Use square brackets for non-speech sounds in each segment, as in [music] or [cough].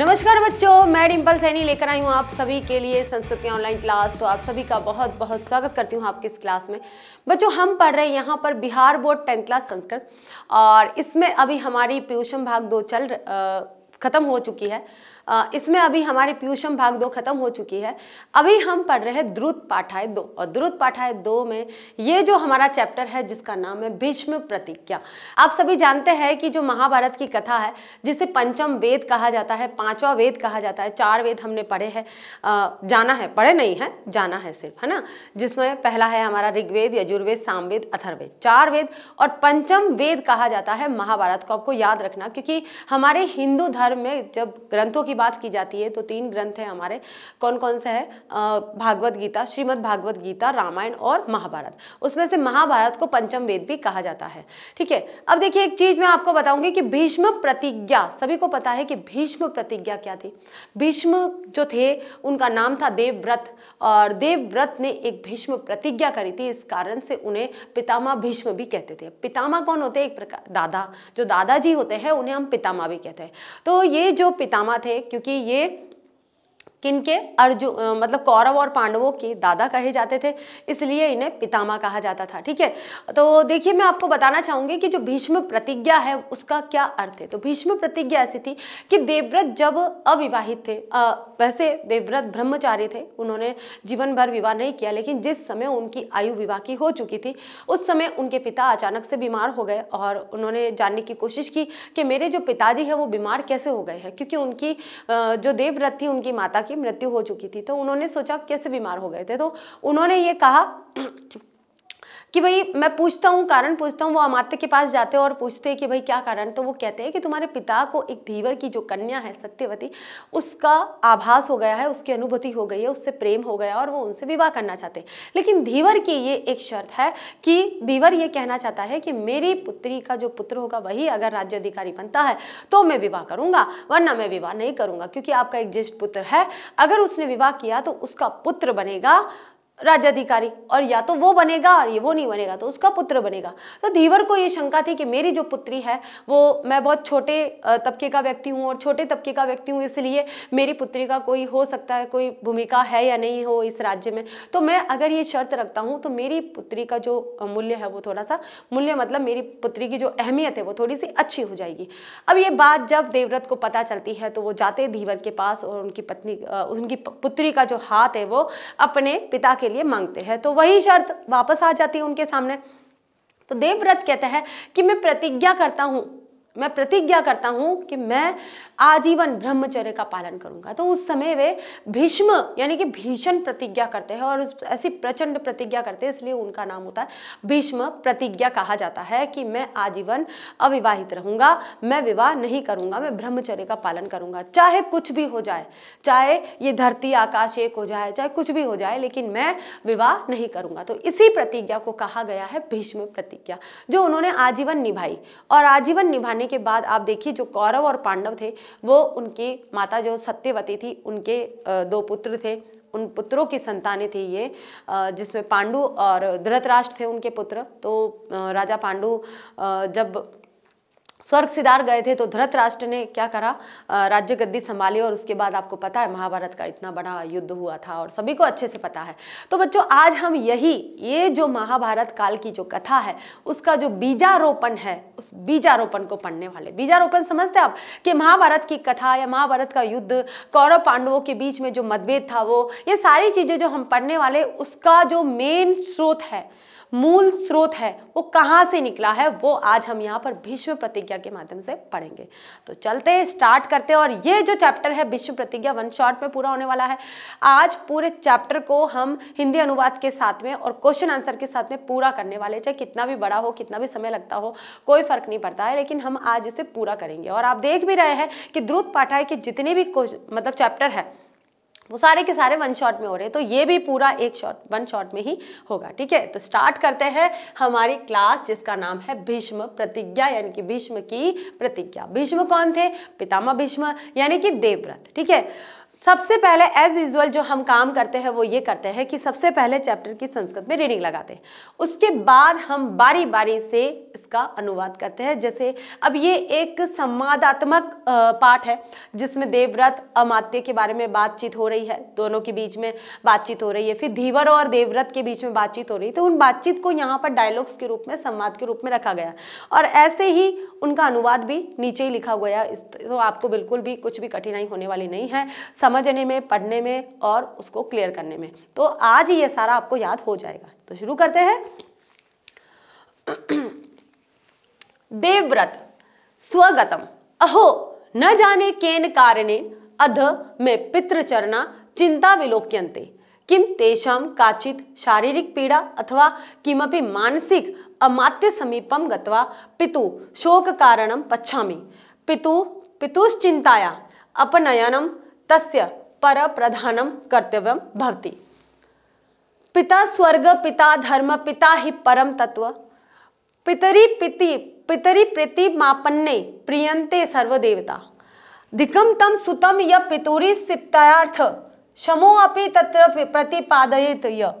नमस्कार बच्चों मैं डिम्पल सैनी लेकर आई हूँ आप सभी के लिए संस्कृति ऑनलाइन क्लास तो आप सभी का बहुत बहुत स्वागत करती हूँ आपके इस क्लास में बच्चों हम पढ़ रहे हैं यहाँ पर Bihar board tenth class Sanskrit और इसमें अभी हमारी पीयूषम भाग दो चल ख़त्म हो चुकी है इसमें अभी हमारे पीयूषम भाग दो खत्म हो चुकी है अभी हम पढ़ रहे हैं द्रुत पाठाय दो और द्रुत पाठाय दो में ये जो हमारा चैप्टर है जिसका नाम है भीष्म प्रतिज्ञा आप सभी जानते हैं कि जो महाभारत की कथा है जिसे पंचम वेद कहा जाता है पांचवा वेद कहा जाता है चार वेद हमने पढ़े हैं जाना है पढ़े नहीं है जाना है सिर्फ है ना जिसमें पहला है हमारा ऋग्वेद यजुर्वेद सामवेद अथर्वेद चार वेद और पंचम वेद कहा जाता है महाभारत को आपको याद रखना क्योंकि हमारे हिंदू धर्म में जब ग्रंथों की बात की जाती है तो तीन ग्रंथ हैं हमारे कौन कौन से हैं भागवत गीता श्रीमद् भागवत गीता रामायण और महाभारत उसमें से महाभारत को पंचम वेद भी कहा जाता है ठीक है अब देखिए एक चीज़ मैं आपको बताऊंगी कि भीष्म प्रतिज्ञा सभी को पता है कि भीष्म प्रतिज्ञा क्या थी भीष्म जो थे उनका नाम था देवव्रत और देवव्रत ने एक भीष्म प्रतिज्ञा करी थी इस कारण से उन्हें पितामा भीष्म भी कहते थे पितामा कौन होते एक प्रकार दादा जो दादाजी होते हैं उन्हें हम पितामा भी कहते हैं तो ये जो पितामा थे क्योंकि ये किन के अर्जुन मतलब कौरव और पांडवों के दादा कहे जाते थे इसलिए इन्हें पितामा कहा जाता था ठीक है तो देखिए मैं आपको बताना चाहूँगी कि जो भीष्म प्रतिज्ञा है उसका क्या अर्थ है तो भीष्म प्रतिज्ञा ऐसी थी कि देवव्रत जब अविवाहित थे आ, वैसे देवव्रत ब्रह्मचारी थे उन्होंने जीवन भर विवाह नहीं किया लेकिन जिस समय उनकी आयु विवाह की हो चुकी थी उस समय उनके पिता अचानक से बीमार हो गए और उन्होंने जानने की कोशिश की कि मेरे जो पिताजी हैं वो बीमार कैसे हो गए हैं क्योंकि उनकी जो देवव्रत थी उनकी माता की मृत्यु हो चुकी थी तो उन्होंने सोचा कैसे बीमार हो गए थे तो उन्होंने ये कहा कि भाई मैं पूछता हूँ कारण पूछता हूँ वो अमात्य के पास जाते हैं और पूछते हैं कि भाई क्या कारण तो वो कहते हैं कि तुम्हारे पिता को एक धीवर की जो कन्या है सत्यवती उसका आभास हो गया है उसकी अनुभूति हो गई है उससे प्रेम हो गया और वो उनसे विवाह करना चाहते हैं लेकिन धीवर की ये एक शर्त है कि धीवर ये कहना चाहता है कि मेरी पुत्री का जो पुत्र होगा वही अगर राज्य अधिकारी बनता है तो मैं विवाह करूंगा वरना मैं विवाह नहीं करूंगा क्योंकि आपका एक ज्येष्ठ पुत्र है अगर उसने विवाह किया तो उसका पुत्र बनेगा राज्याधिकारी और या तो वो बनेगा और ये वो नहीं बनेगा तो उसका पुत्र बनेगा तो धीवर को ये शंका थी कि मेरी जो पुत्री है वो मैं बहुत छोटे तबके का व्यक्ति हूँ और छोटे तबके का व्यक्ति हूँ इसलिए मेरी पुत्री का कोई हो सकता है कोई भूमिका है या नहीं हो इस राज्य में तो मैं अगर ये शर्त रखता हूँ तो मेरी पुत्री का जो मूल्य है वो थोड़ा सा मूल्य मतलब मेरी पुत्री की जो अहमियत है वो थोड़ी सी अच्छी हो जाएगी अब ये बात जब देवव्रत को पता चलती है तो वो जाते धीवर के पास और उनकी पत्नी उनकी पुत्री का जो हाथ है वो अपने पिता के लिए मांगते हैं तो वही शर्त वापस आ जाती है उनके सामने तो देवव्रत कहता है कि मैं प्रतिज्ञा करता हूं मैं प्रतिज्ञा करता हूँ कि मैं आजीवन ब्रह्मचर्य का पालन करूँगा तो उस समय वे भीष्म यानी कि भीषण प्रतिज्ञा करते हैं और ऐसी प्रचंड प्रतिज्ञा करते हैं इसलिए उनका नाम होता है भीष्म प्रतिज्ञा कहा जाता है कि मैं आजीवन अविवाहित रहूँगा मैं विवाह नहीं करूँगा मैं ब्रह्मचर्य का पालन करूँगा चाहे कुछ भी हो जाए चाहे ये धरती आकाश एक हो जाए चाहे कुछ भी हो जाए लेकिन मैं विवाह नहीं करूँगा तो इसी प्रतिज्ञा को कहा गया है भीष्म प्रतिज्ञा जो उन्होंने आजीवन निभाई और आजीवन निभाने आने के बाद आप देखिए जो कौरव और पांडव थे वो उनकी माता जो सत्यवती थी उनके दो पुत्र थे उन पुत्रों की संतानें थी ये जिसमें पांडु और धृतराष्ट्र थे उनके पुत्र तो राजा पांडु जब स्वर्ग सिदार गए थे तो धरत राष्ट्र ने क्या करा राज्य गद्दी संभाली और उसके बाद आपको पता है महाभारत का इतना बड़ा युद्ध हुआ था और सभी को अच्छे से पता है तो बच्चों आज हम यही ये जो महाभारत काल की जो कथा है उसका जो बीजारोपण है उस बीजारोपण को पढ़ने वाले बीजारोपण समझते आप कि महाभारत की कथा या महाभारत का युद्ध कौरव पांडवों के बीच में जो मतभेद था वो ये सारी चीज़ें जो हम पढ़ने वाले उसका जो मेन स्रोत है मूल स्रोत है वो कहाँ से निकला है वो आज हम यहाँ पर भीष्म प्रतिज्ञा के माध्यम से पढ़ेंगे तो चलते स्टार्ट करते और ये जो चैप्टर है भीष्म प्रतिज्ञा वन शॉट में पूरा होने वाला है आज पूरे चैप्टर को हम हिंदी अनुवाद के साथ में और क्वेश्चन आंसर के साथ में पूरा करने वाले चाहे कितना भी बड़ा हो कितना भी समय लगता हो कोई फर्क नहीं पड़ता है लेकिन हम आज इसे पूरा करेंगे और आप देख भी रहे हैं कि ध्रुत पाठाई के जितने भी मतलब चैप्टर है वो सारे के सारे वन शॉट में हो रहे हैं तो ये भी पूरा एक शॉट वन शॉट में ही होगा ठीक है तो स्टार्ट करते हैं हमारी क्लास जिसका नाम है भीष्म प्रतिज्ञा यानी कि भीष्म की प्रतिज्ञा भीष्म कौन थे पितामह भीष्म यानी कि देवव्रत ठीक है सबसे पहले एज यूजल जो हम काम करते हैं वो ये करते हैं कि सबसे पहले चैप्टर की संस्कृत में रीडिंग लगाते हैं उसके बाद हम बारी बारी से इसका अनुवाद करते हैं जैसे अब ये एक संवादात्मक पाठ है जिसमें देवव्रत अमात्य के बारे में बातचीत हो रही है दोनों के बीच में बातचीत हो रही है फिर धीवर और देवव्रत के बीच में बातचीत हो रही है तो उन बातचीत को यहाँ पर डायलॉग्स के रूप में संवाद के रूप में रखा गया और ऐसे ही उनका अनुवाद भी नीचे ही लिखा गया तो आपको बिल्कुल भी कुछ भी कठिनाई होने वाली नहीं है समझने में पढ़ने में और उसको क्लियर करने में तो आज ये सारा आपको याद हो जाएगा तो शुरू करते हैं [clears throat] देवव्रत स्वगतम अहो न जाने केन कारणे अध में पितृचरणा चिंता विलोक्यंते किम तेषाम काचित शारीरिक पीड़ा अथवा किमपि मानसिक अमात्य समीपम गत्वा पितु शोक कारणम पच्छामि पितु पितुश्चिंताया अपनयनम तस्य पर प्रधान कर्तव्य भवति पिता स्वर्ग पिता धर्म पिता ही परम तत्व पितरी पिति पितरी प्रीति मापन्ने प्रियंते सर्वदेवता धिकम तम सुतम य पितुरी सिप्तार्थ शमो अपि तत्र प्रतिपादयत य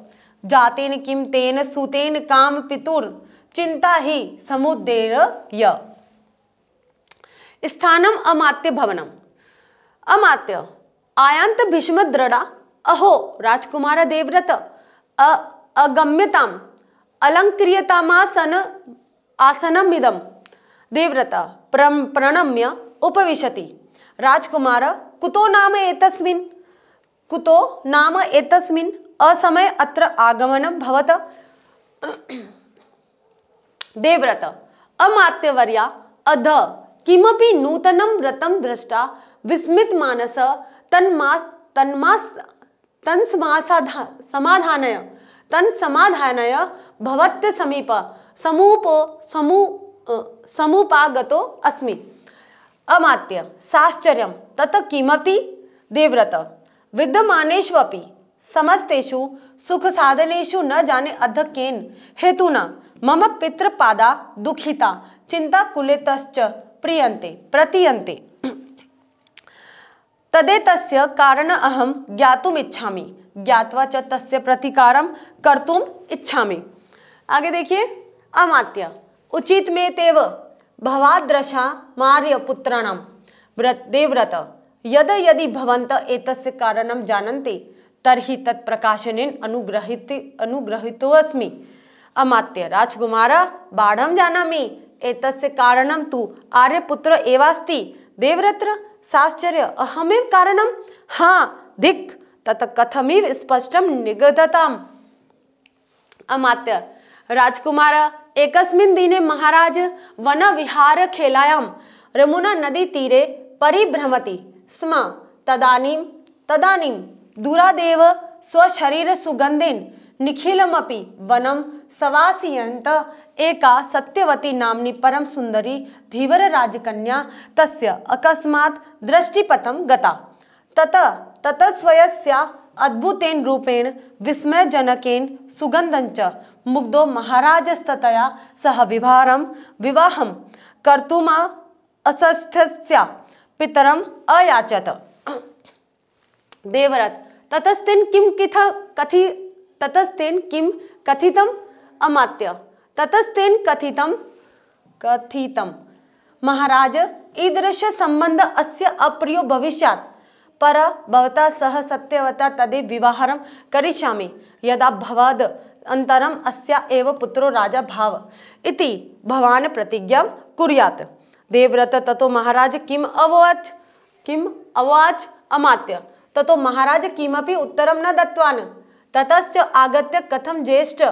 जातेन किम तेन सुतेन काम पितुर चिंता ही समुदेर य स्थानम अमात्य भवनम अमात्य आयांत भीष्म दृढ़ा अहो राजकुमार देवव्रत अगम्यता अलंक्रियतामासन आसनमिदम देवव्रत प्रम प्रणम्य उपविशति राजकुमार कुतो नाम एतस्मिन् कुतो नाम एतस्मिन् असमय अत्र आगमन भवत देव्रत अमात्यवर्या अध किमपि नूतनं व्रतं दृष्टा विस्मित मानस समाधान तन तन्समासाधा समाधानय भवत्य समीप समूप समू समुपागतो अस्मि अमात्य साश्चर्य तत किमपि देव्रत विद्यमानेष्वपि समस्तेषु सुख साधनेषु न जाने अध केन हेतुना मम पितृपादा दुखिता चिंता कुलितश्च प्रियन्ते प्रतीयन्ते तदेत कारण अहम ज्ञातुम इच्छामी ज्ञातवा च तस्य प्रतिकारम कर्तुम इच्छा आगे देखिए अमात्य उचित में तेव भवादृशा मार्य पुत्राणाम व्रत यद यदि भवंत एतस्य कारण जानते तरी तत्प्रकाशनेन अनुग्रहित अनुग्रहितोऽस्मि अमात्य राजकुमार बाढ़ जाना एतस्य कारण तु आर्यपुत्र एवास्ति देव्रत्र साश्चर्य अहमेव कारणम हाँ दिक तत कथमिव स्पष्टम निगदताम अमात्य राजकुमार एकस्मिन् दिने महाराज वन विहार खेलायाम रमुना नदी तीरे परिभ्रमति स्म तदानीं तदानीं दूरादेव स्वशरीर सुगंधेन निखिलमपि वनम सवासियन्त एका सत्यवती नामनी परम सुंदरी धीवर राजकन्या तस्य अकस्मात् दृष्टिपथम गता तत तत स्वयस्य अद्भुतेन रूपेण विस्मयजनकेन सुगंध मुग्धो महाराजस्ततया सह विवाह विवाह कर्तुमा असस्थस्य पितरम अयाचत देवरथ ततस्तेन किम किथ कथि ततस्तेन किम कथितम अमात्य ततस्तेन कथितम कथितम महाराज ईदृश संबंध अस्य अप्रियो भविष्यात् पर भवता सह सत्यवता तदे विवाह करिष्या यदा भवद् अंतरम अस्या एव पुत्रो राजा भाव इति भवान प्रतिज्ञा कुरियात देवव्रत ततो महाराज किम अवाच किम अवाच अमात्य ततो महाराज किमपि उत्तरम न दत्वान ततश्च आगत्य कथम ज्येष्ठ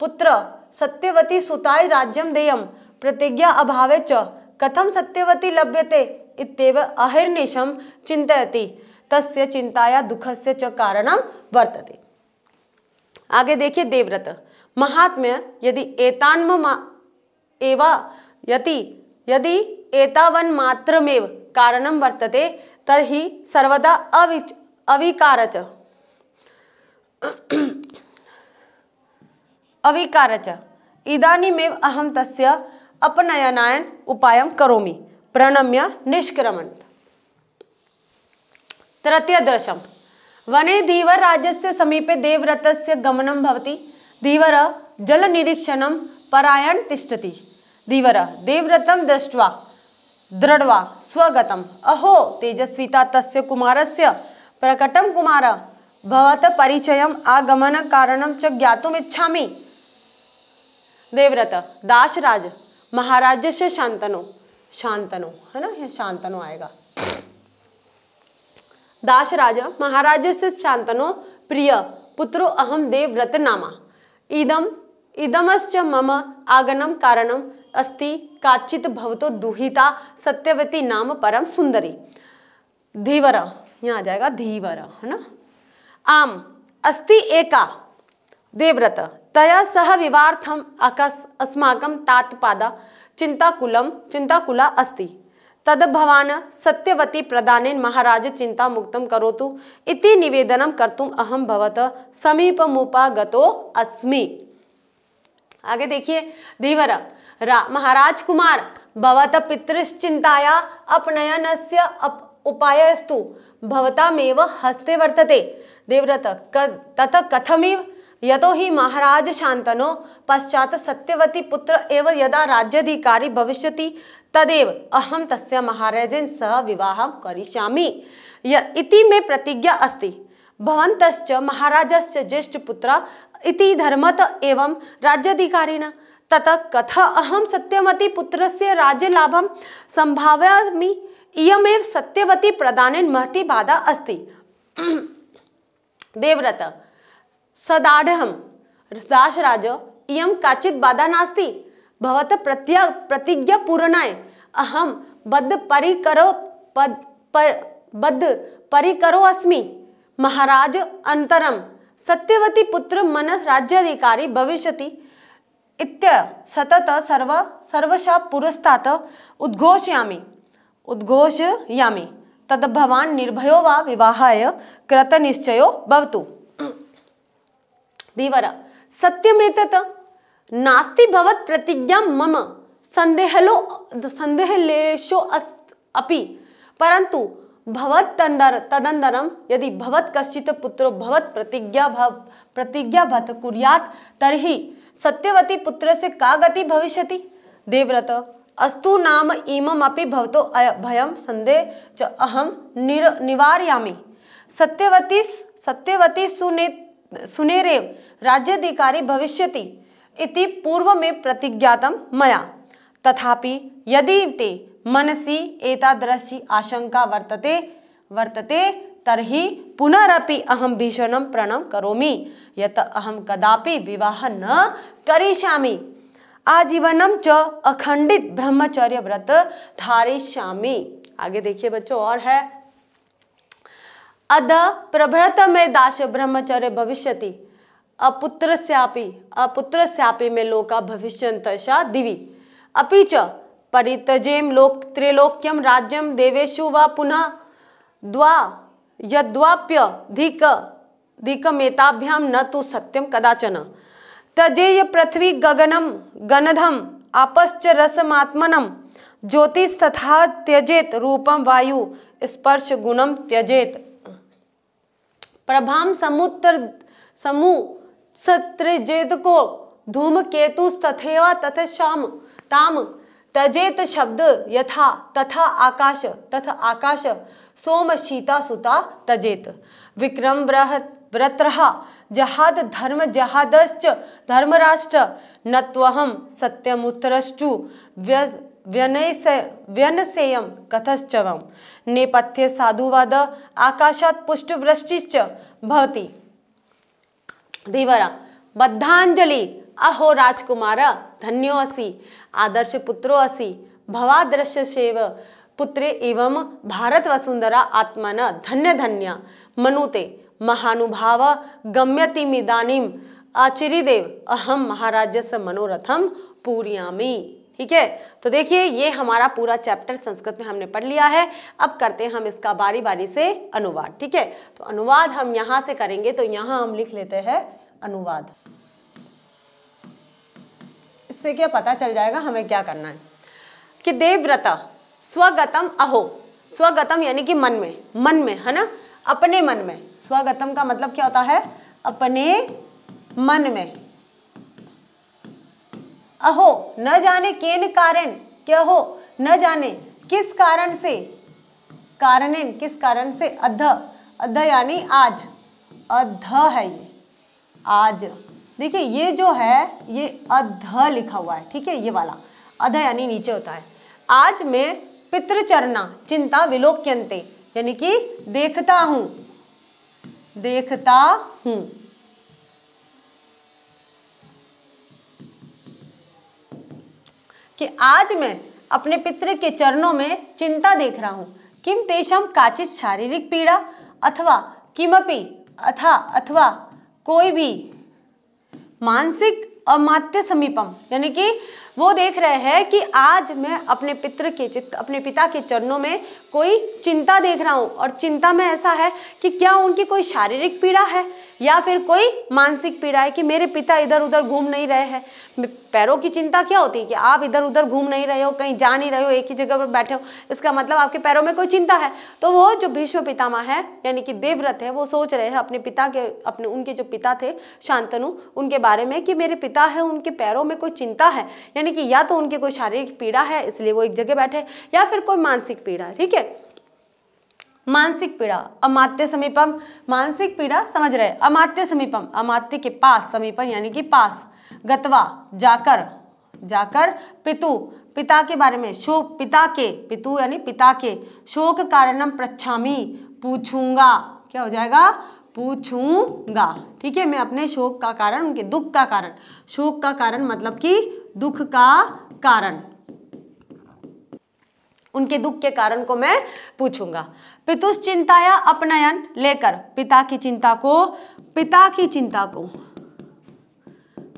पुत्र सत्यवती सुताय राज्यम देयम प्रतिज्ञा अभावे च कथम सत्यवती लभ्यते इत्येव अहिर्निशम चिंतयति तस्य चिंताया दुखस्य च कारणम वर्तते आगे देखिए देवव्रत महात्म्य यदि एतान्म एवा यति यदि एतावन मात्रमेव कारणम वर्तते तर्हि सर्वदा अविच अविकारच अविकारच इदानीमेव अहम तस् अपनयनायन उपाय करोमि प्रणम्य निष्क्रमण तृतीयदृशं वने धीवरराज से समीपे देवव्रतस्य गमन भवति धीवर निरीक्षण परायण तिषति धीवर देव्रत दृष्ट्वा दृढ्वा स्वगत अहो तेजस्वीता तस्य कुमारस्य प्रकटम कुमार भवतः परिचयम् आगमनकारणं च ज्ञातुम् देवव्रत दासराज महाराज से शांतनु शांतनु है ना ये शांतनु आएगा दास महाराज से शांतनु प्रिय पुत्रो अहम देवव्रत नामा इदम इदमश्च मम आगनम कारणम अस्ति काचित भवतो दुहिता सत्यवती नाम परम सुंदरी धीवर यहाँ आ जाएगा धीवर है ना आम अस्ति एका देवव्रत तया सह विवार्थम अकस अस्माकं तात्पादा चिन्ताकुलं चिन्ताकुला अस्ति तद भवान सत्यवती प्रदान महाराज चिंता मुक्त करोतु इति निवेदन कर्तुम अहम भवत समीप मुपागतो अस्मि आगे देखिए धीवर महाराज कुमार भवत पितृश्चिंताया अपनयनस्य अप उपायस्तु भवतामेव हस्ते वर्तते देवव्रत तत कथमिव यतो हि महाराज शांतनो पश्चात सत्यवती पुत्र एव यदा राज्यधिकारी भविष्य तदेव अहम तस् महाराज सह विवाह क्या मे प्रतिज्ञा अस्त महाराज से ज्येष्ठपुत्र धर्मत एवं राज्याधिकारिण तत कथ अहम सत्यवती से राज्यलाभ संभावी इयमेव सत्यवती प्रदान महती बाधा अस्त [clears throat] देवव्रत सदाढ़ दासराज इं काचि बाधा नास्ति भवतः प्रत्य अहम अहं बद्धपरिकरो पद पर बद्धपरिकरो अस्मि महाराज अंतरम सत्यवती पुत्र मन राज्यधिकारी भविष्य इत्य सतत सर्व सर्वशः पुरस्ता उद्घोषयामी उद्घोषयामी तद भवान निर्भयो वा विवाहाय कृतनिश्चयो भवतु धीवर सत्यमेत नास्ति भवत् प्रतिज्ञा मम संदेहलो संदेहलेशो अस्त अपि परंतु भवत तंदर तदंतरम यदि भवत कश्चित पुत्रो भवत प्रतिज्ञा भव प्रतिज्ञा भत कुर्यात तरही सत्यवती पुत्र से का गति भविष्य देव्रत अस्तु नाम इममपि भवतो भयम संदेह च अहम निर निवारयामि सत्यवती सत्यवती सुनेत सुनेरेव राज्याधिकारी भविष्य इति में प्रतिज्ञातं मया तथापि यदि ते मनसी एतादृशी आशंका वर्तते वर्तते तर्हि पुनरपि अहम भीषण प्रणम करोमी यत अहम कदापि विवाह न करिष्यामि आजीवनम च अखंडित ब्रह्मचर्य व्रत धारिष्यामी आगे देखिए बच्चों और है अद प्रभृत दास ब्रह्मचर्य भविष्य अपुत्र अपुत्रस्यापि मे लोका भविष्य दिवी अभी च परितजेम लोक त्रिलोक्यम राज्यम देवेशु व पुनः द्वा धिक धिकमेताभ्याम न तो सत्यम कदाचन तजेय पृथ्वी गगनम गणधम आपश्च रसमात्मनम ज्योतिष तथा त्यजेत रूपम वायु स्पर्श गुणम त्यजेत प्रभाम समुत्र समूह सत्र जेत को धूम केतु तथेवा तथ ताम तजेत शब्द यथा तथा आकाश तथा आकाश सोम शीता सुता तजेत विक्रम बृहत व्रतरहा जहाद धर्म जहादश्च धर्मराष्ट्र नत्वहम सत्यमुत्तरष्टु व्यनय व्यनसेयम कथश्चवम नेपथ्य साधुवाद आकाशात पुष्टवृष्टिश्च भवति धीवर बद्धांजलि अहो राजकुमार धन्यो असि आदर्श पुत्रो असि भवादृश्य सेव पुत्रे एवं भारत वसुंधरा आत्मन धन्य धन्य मनुते महानुभाव गम्यतिमिदानीम आचिरीदेव अहम महाराज से मनोरथम पूरियामी ठीक है तो देखिए ये हमारा पूरा चैप्टर संस्कृत में हमने पढ़ लिया है अब करते हैं हम इसका बारी बारी से अनुवाद ठीक है तो अनुवाद हम यहाँ से करेंगे तो यहाँ हम लिख लेते हैं अनुवाद इससे क्या पता चल जाएगा हमें क्या करना है कि देवव्रता स्वगतम अहो स्वगतम यानी कि मन में मन में है ना अपने मन में स्वगतम का मतलब क्या होता है अपने मन में अहो न जाने केन कारण क्या हो न जाने किस कारण से कारण किस कारण से अध अध यानी आज अध है ये आज देखिए ये जो है ये अध लिखा हुआ है ठीक है ये वाला अध यानी नीचे होता है आज मैं पितृचरणा चिंता विलोक्यंते यानी कि देखता हूँ देखता हूँ कि आज मैं अपने पितृ के चरणों में चिंता देख रहा हूँ किम तेषम काचित शारीरिक पीड़ा अथवा किमपि अथा अथवा कोई भी मानसिक अमात्य समीपम यानी कि वो देख रहे हैं कि आज मैं अपने पितृ के चित्त अपने पिता के चरणों में कोई चिंता देख रहा हूँ और चिंता में ऐसा है कि क्या उनकी कोई शारीरिक पीड़ा है या फिर कोई मानसिक पीड़ा है कि मेरे पिता इधर उधर घूम नहीं रहे हैं पैरों की चिंता क्या होती है कि आप इधर उधर घूम नहीं रहे हो कहीं जा नहीं रहे हो एक ही जगह पर बैठे हो इसका मतलब आपके पैरों में कोई चिंता है तो वो जो भीष्म पितामा है यानी कि देवव्रत है वो सोच रहे हैं अपने पिता के अपने उनके जो पिता थे शांतनु उनके बारे में कि मेरे पिता है उनके पैरों में कोई चिंता है यानी कि या तो उनकी कोई शारीरिक पीड़ा है इसलिए वो एक जगह बैठे या फिर कोई मानसिक पीड़ा ठीक है मानसिक पीड़ा अमात्य समीपम मानसिक पीड़ा समझ रहे अमात्य समीपम अमात्य के पास समीपन यानी कि पास गतवा जाकर जाकर पितु पिता के बारे में शोक पिता के पितु यानी पिता के शोक कारणम प्रच्छामी पूछूंगा क्या हो जाएगा पूछूंगा ठीक है मैं अपने शोक का कारण उनके दुख का कारण शोक का कारण मतलब कि दुख का कारण उनके दुख के कारण को मैं पूछूंगा पितुष चिंताया अपनयन लेकर पिता की चिंता को पिता की चिंता को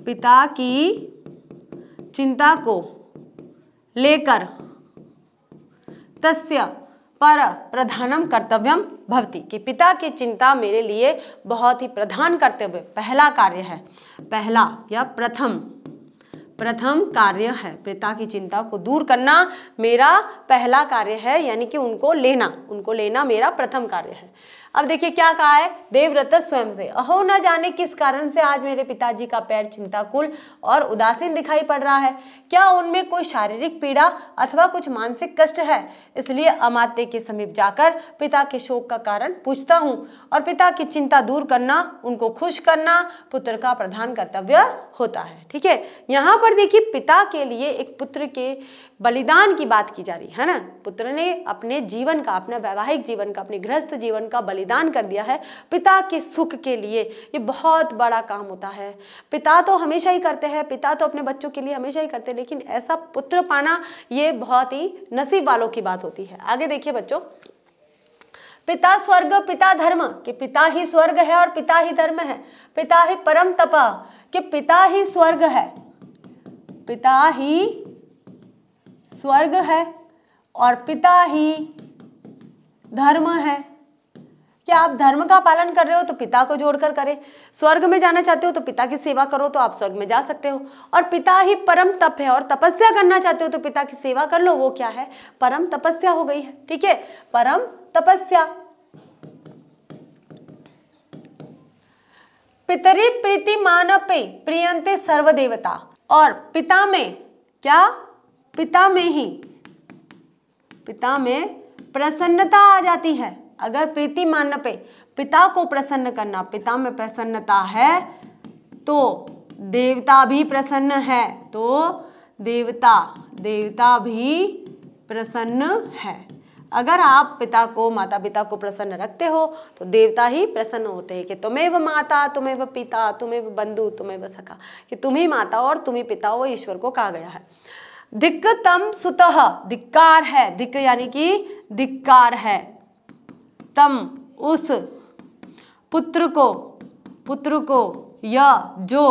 पिता की चिंता को लेकर तस्य पर प्रधानम कर्तव्यम भवती कि पिता की चिंता मेरे लिए बहुत ही प्रधान कर्तव्य पहला कार्य है पहला या प्रथम प्रथम कार्य है पिता की चिंता को दूर करना मेरा पहला कार्य है यानी कि उनको लेना उनको लेना मेरा प्रथम कार्य है अब देखिए क्या कहा है देवव्रत स्वयं से अहो न जाने किस कारण से आज मेरे पिताजी का पैर चिंताकुल और उदासीन दिखाई पड़ रहा है क्या उनमें कोई शारीरिक पीड़ा अथवा कुछ मानसिक कष्ट है इसलिए अमात्य के समीप जाकर पिता के शोक का कारण पूछता हूँ और पिता की चिंता दूर करना उनको खुश करना पुत्र का प्रधान कर्तव्य होता है ठीक है यहाँ पर देखिए पिता के लिए एक पुत्र के बलिदान की बात की जा रही है ना पुत्र ने अपने जीवन का अपना वैवाहिक जीवन का अपने गृहस्थ जीवन का बलिदान बलिदान कर दिया है पिता के सुख के लिए ये बहुत बड़ा काम होता है पिता तो हमेशा ही करते हैं पिता तो अपने बच्चों के लिए हमेशा ही करते हैं लेकिन ऐसा पुत्र पाना ये बहुत ही नसीब वालों की बात होती है आगे देखिए बच्चों पिता स्वर्ग पिता धर्म कि पिता ही स्वर्ग है और पिता ही धर्म है पिता ही परम तपा कि पिता ही स्वर्ग है पिता ही स्वर्ग है और पिता ही धर्म है क्या आप धर्म का पालन कर रहे हो तो पिता को जोड़कर करें स्वर्ग में जाना चाहते हो तो पिता की सेवा करो तो आप स्वर्ग में जा सकते हो और पिता ही परम तप है और तपस्या करना चाहते हो तो पिता की सेवा कर लो वो क्या है परम तपस्या हो गई है ठीक है परम तपस्या पितरी प्रीति मानव पे प्रियंते सर्वदेवता और पिता में क्या पिता में ही पिता में प्रसन्नता आ जाती है अगर प्रीति मान पे पिता को प्रसन्न करना पिता में प्रसन्नता है तो देवता भी प्रसन्न है तो देवता देवता भी प्रसन्न है अगर आप पिता को माता पिता को प्रसन्न रखते हो तो देवता ही प्रसन्न होते हैं कि तुम्हें वह माता तुम्हें वह पिता तुम्हें वह बंधु तुम्हें वह सखा कि तुम ही माता और तुम ही पिता वो ईश्वर को कहा गया है दिक्कतम सुतः धिक्कार है दिक्क यानी कि धिक्कार है तम उस पुत्र को पुत्र को यह जो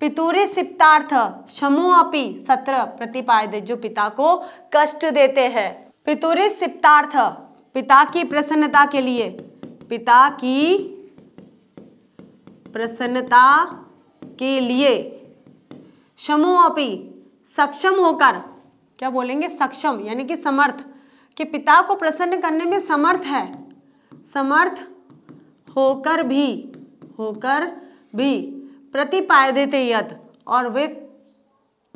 पितुरी सिप्तार्थ अपी सत्र प्रतिपाद जो पिता को कष्ट देते हैं पितुरी सिप्तार्थ पिता की प्रसन्नता के लिए पिता की प्रसन्नता के लिए अपी सक्षम होकर क्या बोलेंगे सक्षम यानी कि समर्थ कि पिता को प्रसन्न करने में समर्थ है समर्थ होकर भी होकर भी प्रतिपादित यत और वे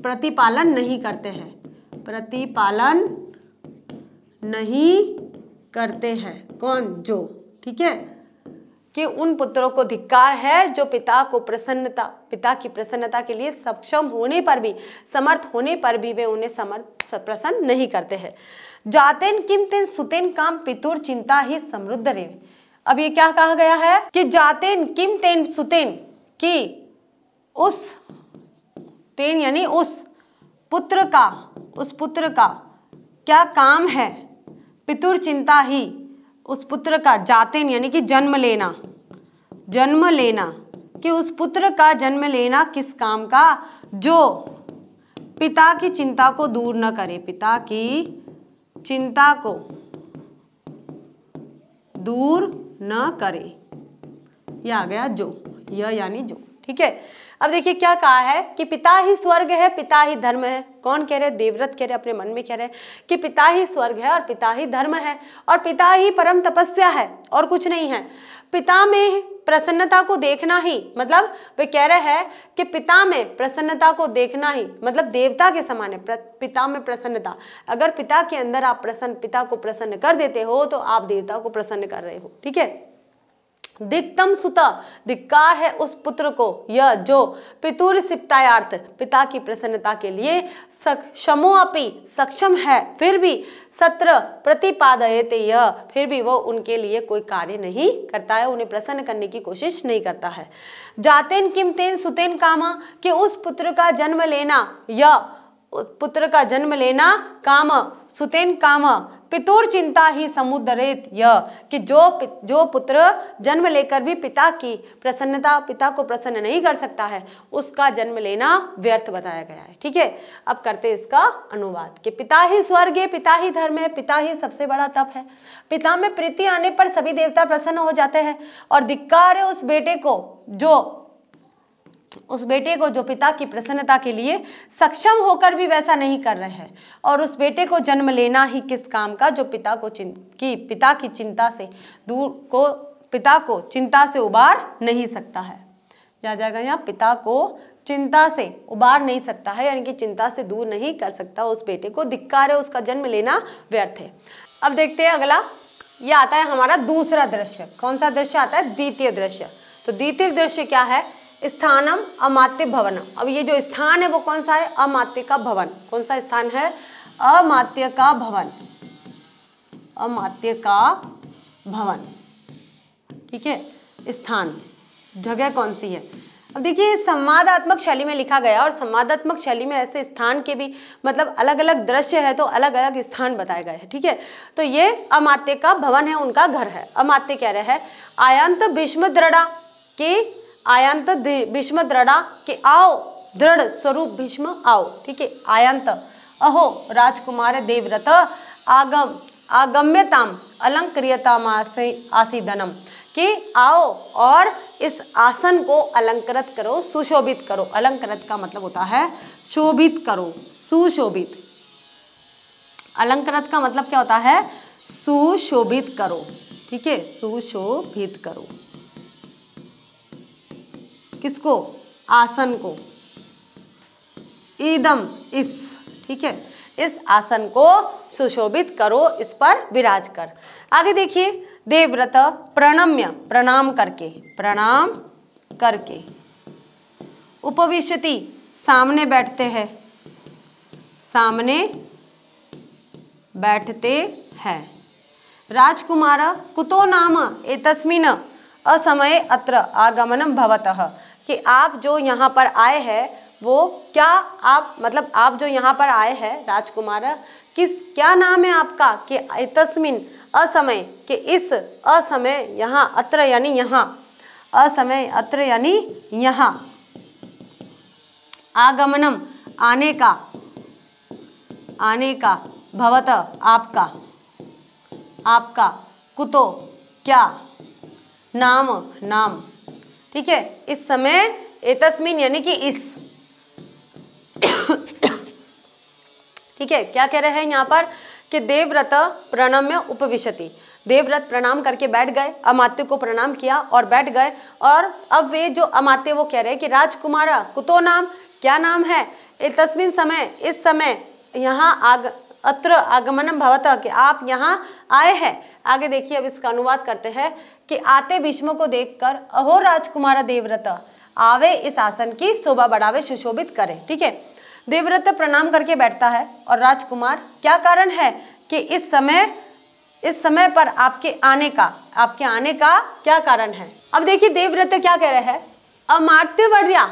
प्रतिपालन नहीं करते हैं प्रतिपालन नहीं करते हैं कौन जो ठीक है कि उन पुत्रों को धिक्कार है जो पिता को प्रसन्नता पिता की प्रसन्नता के लिए सक्षम होने पर भी समर्थ होने पर भी वे उन्हें समर्थ प्रसन्न नहीं करते हैं जातेन किम तेन सुतेन काम पितुर चिंता ही समृद्ध रे अब ये क्या कहा गया है कि जातेन किम तेन सुतेन कि उस तेन यानी उस पुत्र का उस पुत्र का क्या काम है पितुर चिंता ही उस पुत्र का जातेन यानी कि जन्म लेना जन्म लेना कि उस पुत्र का जन्म लेना किस काम का जो पिता की चिंता को दूर न करे पिता की चिंता को दूर न करे यह आ गया जो यह यानी जो ठीक है अब देखिए क्या कहा है कि पिता ही स्वर्ग है पिता ही धर्म है कौन कह रहे देवव्रत कह रहे अपने मन में कह रहे कि पिता ही स्वर्ग है और पिता ही धर्म है और पिता ही परम तपस्या है और कुछ नहीं है पिता में प्रसन्नता को देखना ही मतलब वे कह रहे हैं कि पिता में प्रसन्नता को देखना ही मतलब देवता के समान है पिता में प्रसन्नता अगर पिता के अंदर आप प्रसन्न पिता को प्रसन्न कर देते हो तो आप देवता को प्रसन्न कर रहे हो ठीक है दिक्तम सुत धिक्कार है उस पुत्र को यह जो पितुर सिप्तायार्थ पिता की प्रसन्नता के लिए सक्षमो अपि सक्षम है फिर भी सत्र प्रतिपादयते यह फिर भी वो उनके लिए कोई कार्य नहीं करता है उन्हें प्रसन्न करने की कोशिश नहीं करता है जातेन किम तेन सुतेन कामा कि उस पुत्र का जन्म लेना यह पुत्र का जन्म लेना काम सुतेन काम पितुर चिंता ही समुद्रित यह कि जो जो पुत्र जन्म लेकर भी पिता की प्रसन्नता पिता को प्रसन्न नहीं कर सकता है उसका जन्म लेना व्यर्थ बताया गया है ठीक है अब करते इसका अनुवाद कि पिता ही स्वर्ग है पिता ही धर्म है पिता ही सबसे बड़ा तप है पिता में प्रीति आने पर सभी देवता प्रसन्न हो जाते हैं और धिक्कार है उस बेटे को जो उस बेटे को जो पिता की प्रसन्नता के लिए सक्षम होकर भी वैसा नहीं कर रहे हैं और उस बेटे को जन्म लेना ही किस काम का जो पिता को चिं की पिता की चिंता से दूर को पिता को चिंता से उबार नहीं सकता है या जाएगा यहाँ पिता को चिंता से उबार नहीं सकता है यानी कि चिंता से दूर नहीं कर सकता उस बेटे को धिक्कार है उसका जन्म लेना व्यर्थ है अब देखते हैं अगला ये आता है हमारा दूसरा दृश्य कौन सा दृश्य आता है द्वितीय दृश्य तो द्वितीय दृश्य क्या है स्थानम अमात्य भवन अब ये जो स्थान है वो कौन सा है अमात्य का भवन कौन सा स्थान है अमात्य का भवन अमात्य का भवन ठीक है स्थान जगह कौन सी है अब देखिए संवादात्मक शैली में लिखा गया और संवादात्मक शैली में ऐसे स्थान के भी मतलब अलग अलग दृश्य है तो अलग अलग स्थान बताए गए हैं ठीक है थीके? तो ये अमात्य का भवन है उनका घर है अमात्य कह रहे हैं आयंत भीष्म दृढ़ा के आयांत भीष्म दृढ़ा कि आओ दृढ़ स्वरूप भीष्म आओ ठीक है आयांत अहो राजकुमार देवव्रत आगम आगम्यताम अलंक्रियताम आसीदनम कि आओ और इस आसन को अलंकृत करो सुशोभित करो अलंकृत का मतलब होता है शोभित करो सुशोभित अलंकृत का मतलब क्या होता है सुशोभित करो ठीक है सुशोभित करो किसको आसन को ईदम इस ठीक है इस आसन को सुशोभित करो इस पर विराज कर आगे देखिए देवव्रत प्रणम्य प्रणाम करके प्रणाम करके उपविशति सामने बैठते हैं सामने बैठते हैं राजकुमार कुतो नाम तस्मिन असमय अत्र आगमनम भवतः कि आप जो यहाँ पर आए हैं वो क्या आप मतलब आप जो यहाँ पर आए हैं राजकुमार किस क्या नाम है आपका कि तस्मिन असमय कि इस असमय यहाँ अत्र यानी यहाँ असमय अत्र यानी यहाँ आगमनम आने का आने का भवत आपका आपका कुतो क्या नाम नाम ठीक है इस समय एतस्मिन यानी कि इस ठीक है क्या कह रहे हैं यहाँ पर कि देवव्रत प्रणम्य उपविशति देवव्रत प्रणाम करके बैठ गए अमात्य को प्रणाम किया और बैठ गए और अब वे जो अमात्य वो कह रहे हैं कि राजकुमारा कुतो नाम क्या नाम है तस्मिन समय इस समय यहाँ आग अत्र आगमनम भवत कि आप यहाँ आए हैं आगे देखिए अब इसका अनुवाद करते हैं कि आते भीष्म को देखकर अहो राजकुमार देवव्रत आवे इस आसन की शोभा बढ़ावे सुशोभित करे ठीक है देवव्रत प्रणाम करके बैठता है और राजकुमार क्या कारण है कि इस समय इस समय पर आपके आने का आपके आने का क्या कारण है अब देखिए देवव्रत क्या कह रहे हैं अमात्यवर्या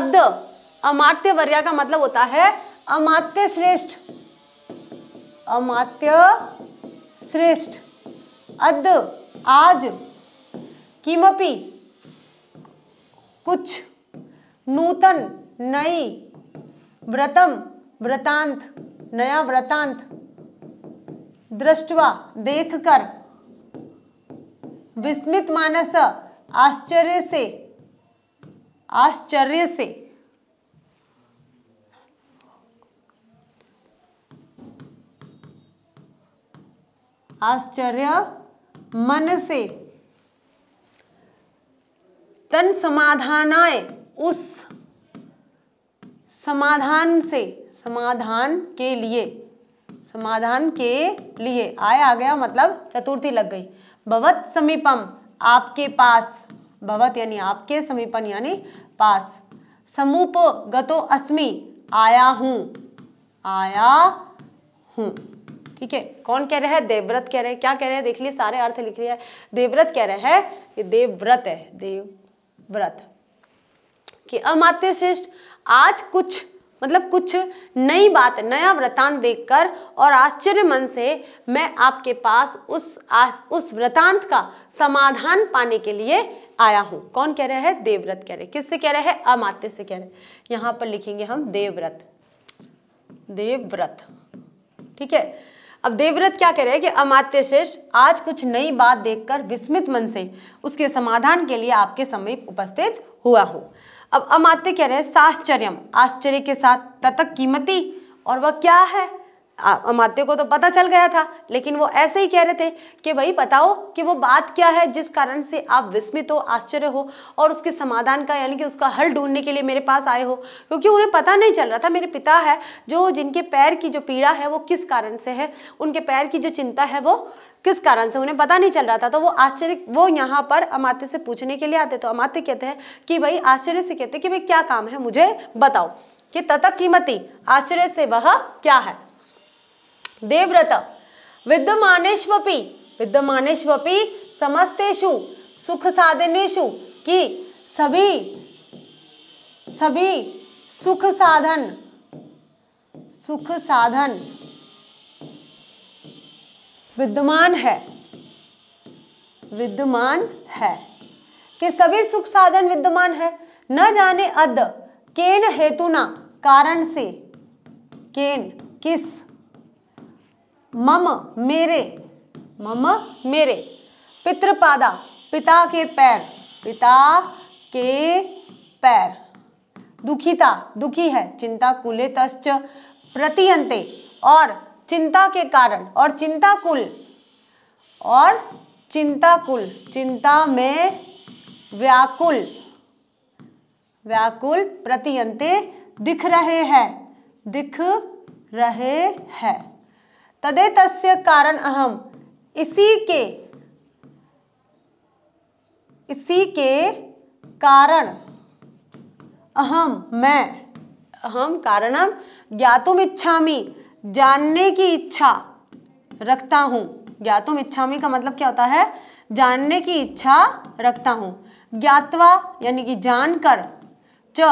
अद अमात्यवर्या का मतलब होता है अमात्य श्रेष्ठ अमात्य श्रेष्ठ अद आज किमपि कुछ नूतन नई व्रतम व्रतांत नया व्रतांत दृष्टवा देखकर विस्मित मानस आश्चर्य से आश्चर्य से आश्चर्य मन से तन समाधानाय उस समाधान से समाधान के लिए समाधान के लिए आय आ गया मतलब चतुर्थी लग गई भवत समीपम आपके पास भवत यानी आपके समीपन यानी पास समूप गतो अस्मि आया हूँ आया हूँ ठीक है कौन कह रहे हैं देवव्रत कह रहे हैं क्या कह रहे हैं देख लिए सारे अर्थ लिख लिया देवव्रत कह रहे हैं ये देवव्रत है देवव्रत कि अमात्य श्रेष्ठ आज कुछ मतलब कुछ नई बात नया वृतांत देखकर और आश्चर्य मन से मैं आपके पास उस आ, उस वृतांत का समाधान पाने के लिए आया हूं कौन कह रहे हैं देवव्रत कह रहे किससे कह रहे हैं अमात्य से कह रहे यहां पर लिखेंगे हम देवव्रत देवव्रत ठीक है अब देवव्रत क्या कह रहे हैं कि अमात्य श्रेष्ठ आज कुछ नई बात देखकर विस्मित मन से उसके समाधान के लिए आपके समीप उपस्थित हुआ हो अब अमात्य कह रहे हैं साश्चर्यम आश्चर्य के साथ ततक कीमती और वह क्या है अमात्य को तो पता चल गया था लेकिन वो ऐसे ही कह रहे थे कि भाई बताओ कि वो बात क्या है जिस कारण से आप विस्मित हो आश्चर्य हो और उसके समाधान का यानी कि उसका हल ढूंढने के लिए मेरे पास आए हो क्योंकि उन्हें पता नहीं चल रहा था मेरे पिता है जो जिनके पैर की जो पीड़ा है वो किस कारण से है उनके पैर की जो चिंता है वो किस कारण से उन्हें पता नहीं चल रहा था तो वो आश्चर्य वो यहाँ पर अमात्य से पूछने के लिए आते तो अमात्य कहते हैं कि भाई आश्चर्य से कहते कि भाई क्या काम है मुझे बताओ कि ततक कीमती आश्चर्य से वह क्या है देव्रत विद्यमानेश्वपी विद्यमानेश्वपी समस्तेषु सुख साधनेशु की सभी सभी सुख साधन सुख साधन विद्यमान है विद्यमान है कि सभी सुख साधन विद्यमान है न जाने अद केन हेतुना कारण से केन किस मम मेरे मम मेरे पितृपादा पिता के पैर पिता के पैर दुखिता दुखी है चिंता कुल तस्च प्रतियंते और चिंता के कारण और चिंता कुल और चिंता कुल चिंता में व्याकुल व्याकुल प्रतियंते दिख रहे हैं दिख रहे हैं तदे तस्य कारण अहम इसी के इसी के कारण अहम मैं अहम कारणम ज्ञातुम इच्छामी जानने की इच्छा रखता हूँ ज्ञातुम इच्छामी का मतलब क्या होता है जानने की इच्छा रखता हूँ ज्ञातवा यानी कि जानकर च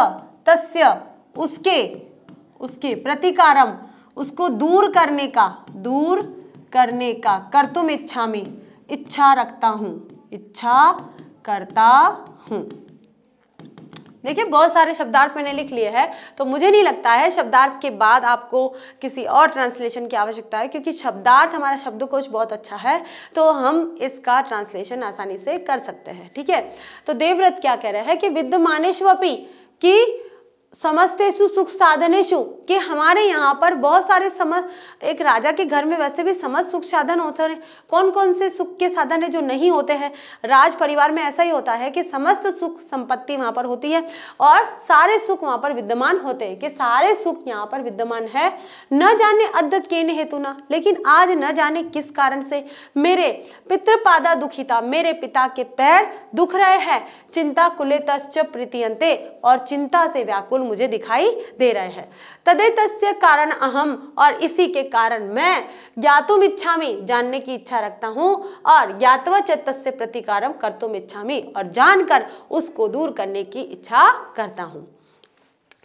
तस्य उसके उसके प्रतिकारम उसको दूर करने का दूर करने का कर तुम इच्छा में इच्छा रखता हूँ इच्छा करता हूँ देखिए बहुत सारे शब्दार्थ मैंने लिख लिए हैं तो मुझे नहीं लगता है शब्दार्थ के बाद आपको किसी और ट्रांसलेशन की आवश्यकता है क्योंकि शब्दार्थ हमारा शब्दकोश बहुत अच्छा है तो हम इसका ट्रांसलेशन आसानी से कर सकते हैं ठीक है तो देवव्रत क्या कह रहे हैं कि विद्यमानेश्वपी की समस्तेशु सुख साधनेशु कि हमारे यहाँ पर बहुत सारे समस्त एक राजा के घर में वैसे भी समस्त सुख साधन होते हैं कौन कौन से सुख के साधन है जो नहीं होते हैं राज परिवार में ऐसा ही होता है कि समस्त सुख संपत्ति वहाँ पर होती है और सारे सुख वहाँ पर विद्यमान होते हैं कि सारे सुख यहाँ पर विद्यमान है न जाने अद केन हेतु ना लेकिन आज न जाने किस कारण से मेरे पितृपादा दुखिता मेरे पिता के पैर दुख रहे हैं चिंता कुलेत प्रीतियंते और चिंता से व्याकुल गुण मुझे दिखाई दे रहे हैं तदे तस्य कारण अहम और इसी के कारण मैं ज्ञातुम इच्छा जानने की इच्छा रखता हूँ और ज्ञातवा चतस्य प्रतिकारम कर्तुम इच्छा और जानकर उसको दूर करने की इच्छा करता हूँ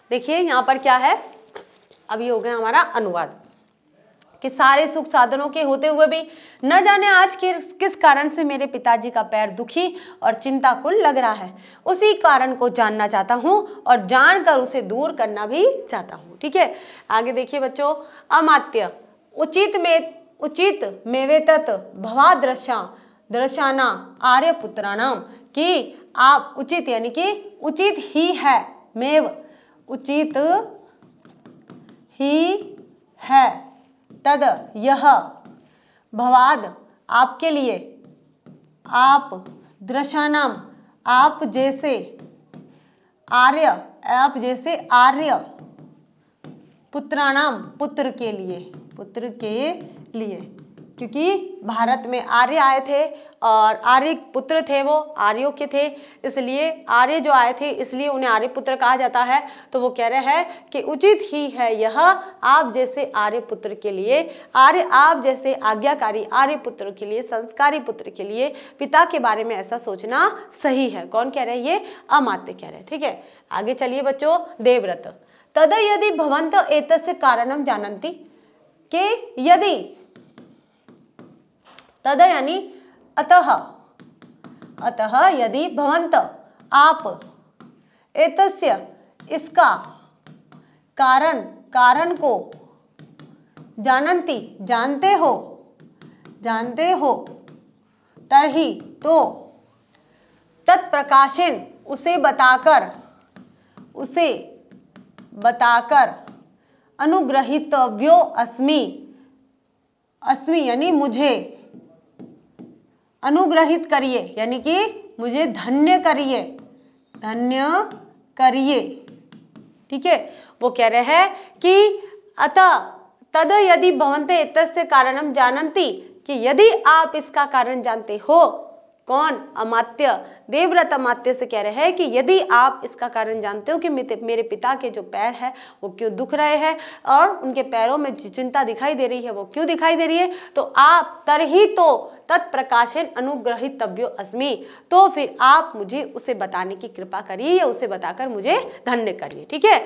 देखिए यहाँ पर क्या है अभी हो गया हमारा अनुवाद कि सारे सुख साधनों के होते हुए भी न जाने आज के किस कारण से मेरे पिताजी का पैर दुखी और चिंता कुल लग रहा है उसी कारण को जानना चाहता हूँ और जानकर उसे दूर करना भी चाहता हूँ ठीक है आगे देखिए बच्चों अमात्य उचित में उचित मेवे तत् भवा दृशा दृशाना आर्य पुत्राणाम कि आप उचित यानी कि उचित ही है मेव उचित ही है तद यह भवाद आपके लिए आप दृशानाम आप जैसे आर्य आप जैसे आर्य पुत्राणाम पुत्र के लिए पुत्र के लिए क्योंकि भारत में आर्य आए थे और आर्य पुत्र थे वो आर्यों के थे इसलिए आर्य जो आए थे इसलिए उन्हें आर्य पुत्र कहा जाता है तो वो कह रहे हैं कि उचित ही है यह आप जैसे आर्य पुत्र के लिए आर्य आप जैसे आज्ञाकारी आर्य पुत्र के लिए संस्कारी पुत्र के लिए पिता के बारे में ऐसा सोचना सही है कौन कह रहे हैं ये अमात्य कह रहे हैं ठीक है आगे चलिए बच्चों देवव्रत तद यदि भवंत एत कारणम जानती के यदि तद यानी अतः अतः यदि भवंत आप एतस्य इसका कारण कारण को जानती जानते हो जानते हो तरही तो तत्प्रकाशन उसे बताकर उसे बताकर अनुग्रहितव्यो अस्मि अस्मि यानी मुझे अनुग्रहित करिए यानी कि मुझे धन्य करिए धन्य करिए ठीक है वो कह रहे हैं कि अतः तद यदि भवंते तस्य कारणम जानती कि यदि आप इसका कारण जानते हो कौन अमात्य देवव्रत अमात्य से कह रहे हैं कि यदि आप इसका कारण जानते हो कि मेरे पिता के जो पैर है वो क्यों दुख रहे हैं और उनके पैरों में चिंता दिखाई दे रही है वो क्यों दिखाई दे रही है तो आप तरही तो तत्प्रकाशन अनुग्रहितव्यो अस्मि तो फिर आप मुझे उसे बताने की कृपा करिए या उसे बताकर मुझे धन्य करिए ठीक है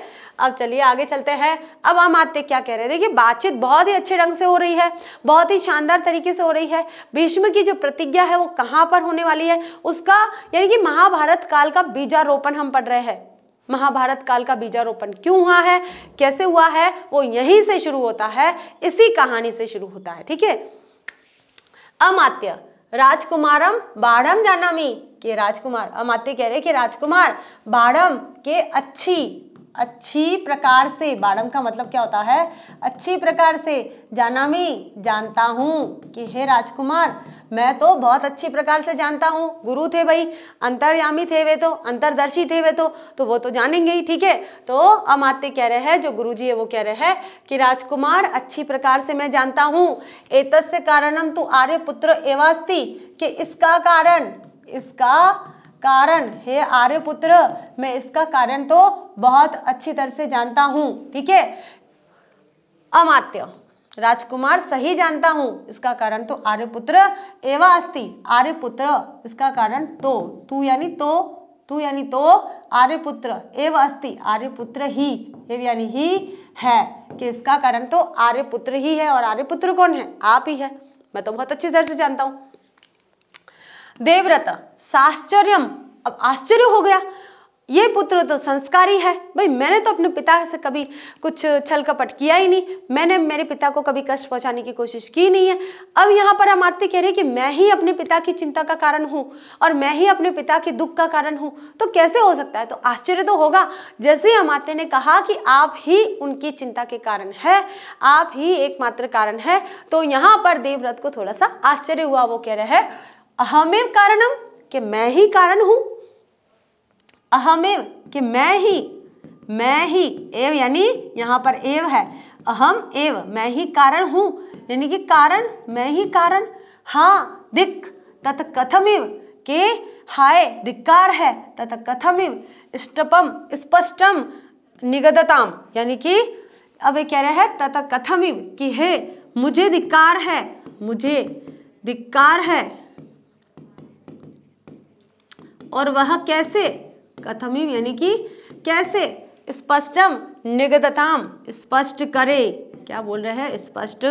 अब चलिए आगे चलते हैं अब हम आते क्या कह रहे हैं देखिए बातचीत बहुत ही अच्छे ढंग से हो रही है बहुत ही शानदार तरीके से हो रही है भीष्म की जो प्रतिज्ञा है वो कहाँ पर होने वाली है उसका यानी कि महाभारत काल का बीजारोपण हम पढ़ रहे हैं महाभारत काल का बीजारोपण क्यों हुआ है कैसे हुआ है वो यहीं से शुरू होता है इसी कहानी से शुरू होता है ठीक है अमात्य राजकुमारम बाढ़म मी के राजकुमार अमात्य कह रहे कि राजकुमार बाढ़म के अच्छी अच्छी प्रकार से बाडम का मतलब क्या होता है अच्छी प्रकार से जाना मी जानता हूँ कि हे राजकुमार मैं तो बहुत अच्छी प्रकार से जानता हूँ गुरु थे भाई अंतर्यामी थे वे तो अंतरदर्शी थे वे तो तो वो तो जानेंगे ही ठीक है तो अमात्य कह रहे हैं जो गुरु जी है वो कह रहे हैं कि राजकुमार अच्छी प्रकार से मैं जानता हूँ एतस्य कारणम तू आर्य पुत्र एवास्ती कि इसका कारण इसका कारण हे आर्यपुत्र मैं इसका कारण तो बहुत अच्छी तरह से जानता हूँ ठीक है अमात्य राजकुमार सही जानता हूँ इसका कारण तो आर्यपुत्र एवं अस्ति आर्यपुत्र इसका कारण तो तू यानी तो तू यानी तो आर्यपुत्र एवं अस्ति आर्यपुत्र ही एव यानी ही है कि इसका कारण तो आर्यपुत्र ही है और आर्यपुत्र कौन है आप ही है मैं तो बहुत अच्छी तरह से जानता हूँ देवव्रत साश्चर्य अब आश्चर्य हो गया ये पुत्र तो संस्कारी है भाई मैंने तो अपने पिता से कभी कुछ छल कपट किया ही नहीं मैंने मेरे पिता को कभी कष्ट पहुंचाने की कोशिश की नहीं है अब यहाँ पर हम आते कह रहे हैं कि मैं ही अपने पिता की चिंता का कारण हूँ और मैं ही अपने पिता के दुख का कारण हूँ तो कैसे हो सकता है तो आश्चर्य तो होगा जैसे ही हमाते ने कहा कि आप ही उनकी चिंता के कारण है आप ही एकमात्र कारण है तो यहाँ पर देवव्रत को थोड़ा सा आश्चर्य हुआ वो कह रहे हैं अहमेव कारणम कि मैं ही कारण हूँ अहमेव कि मैं ही मैं ही एव यानी यहाँ पर एव है अहम एव मैं ही कारण हूँ यानी कि कारण मैं ही कारण हाँ दिक तथ कथमिव के हाय दिक्कार है तथा कथमिव स्टपम स्पष्टम निगदताम यानी कि अब ये कह रहे हैं तथा कथमिव कि हे मुझे दिक्कार है मुझे दिक्कार है और वह कैसे कथमीम यानी कि कैसे स्पष्टम निगतताम स्पष्ट करे क्या बोल रहे हैं स्पष्ट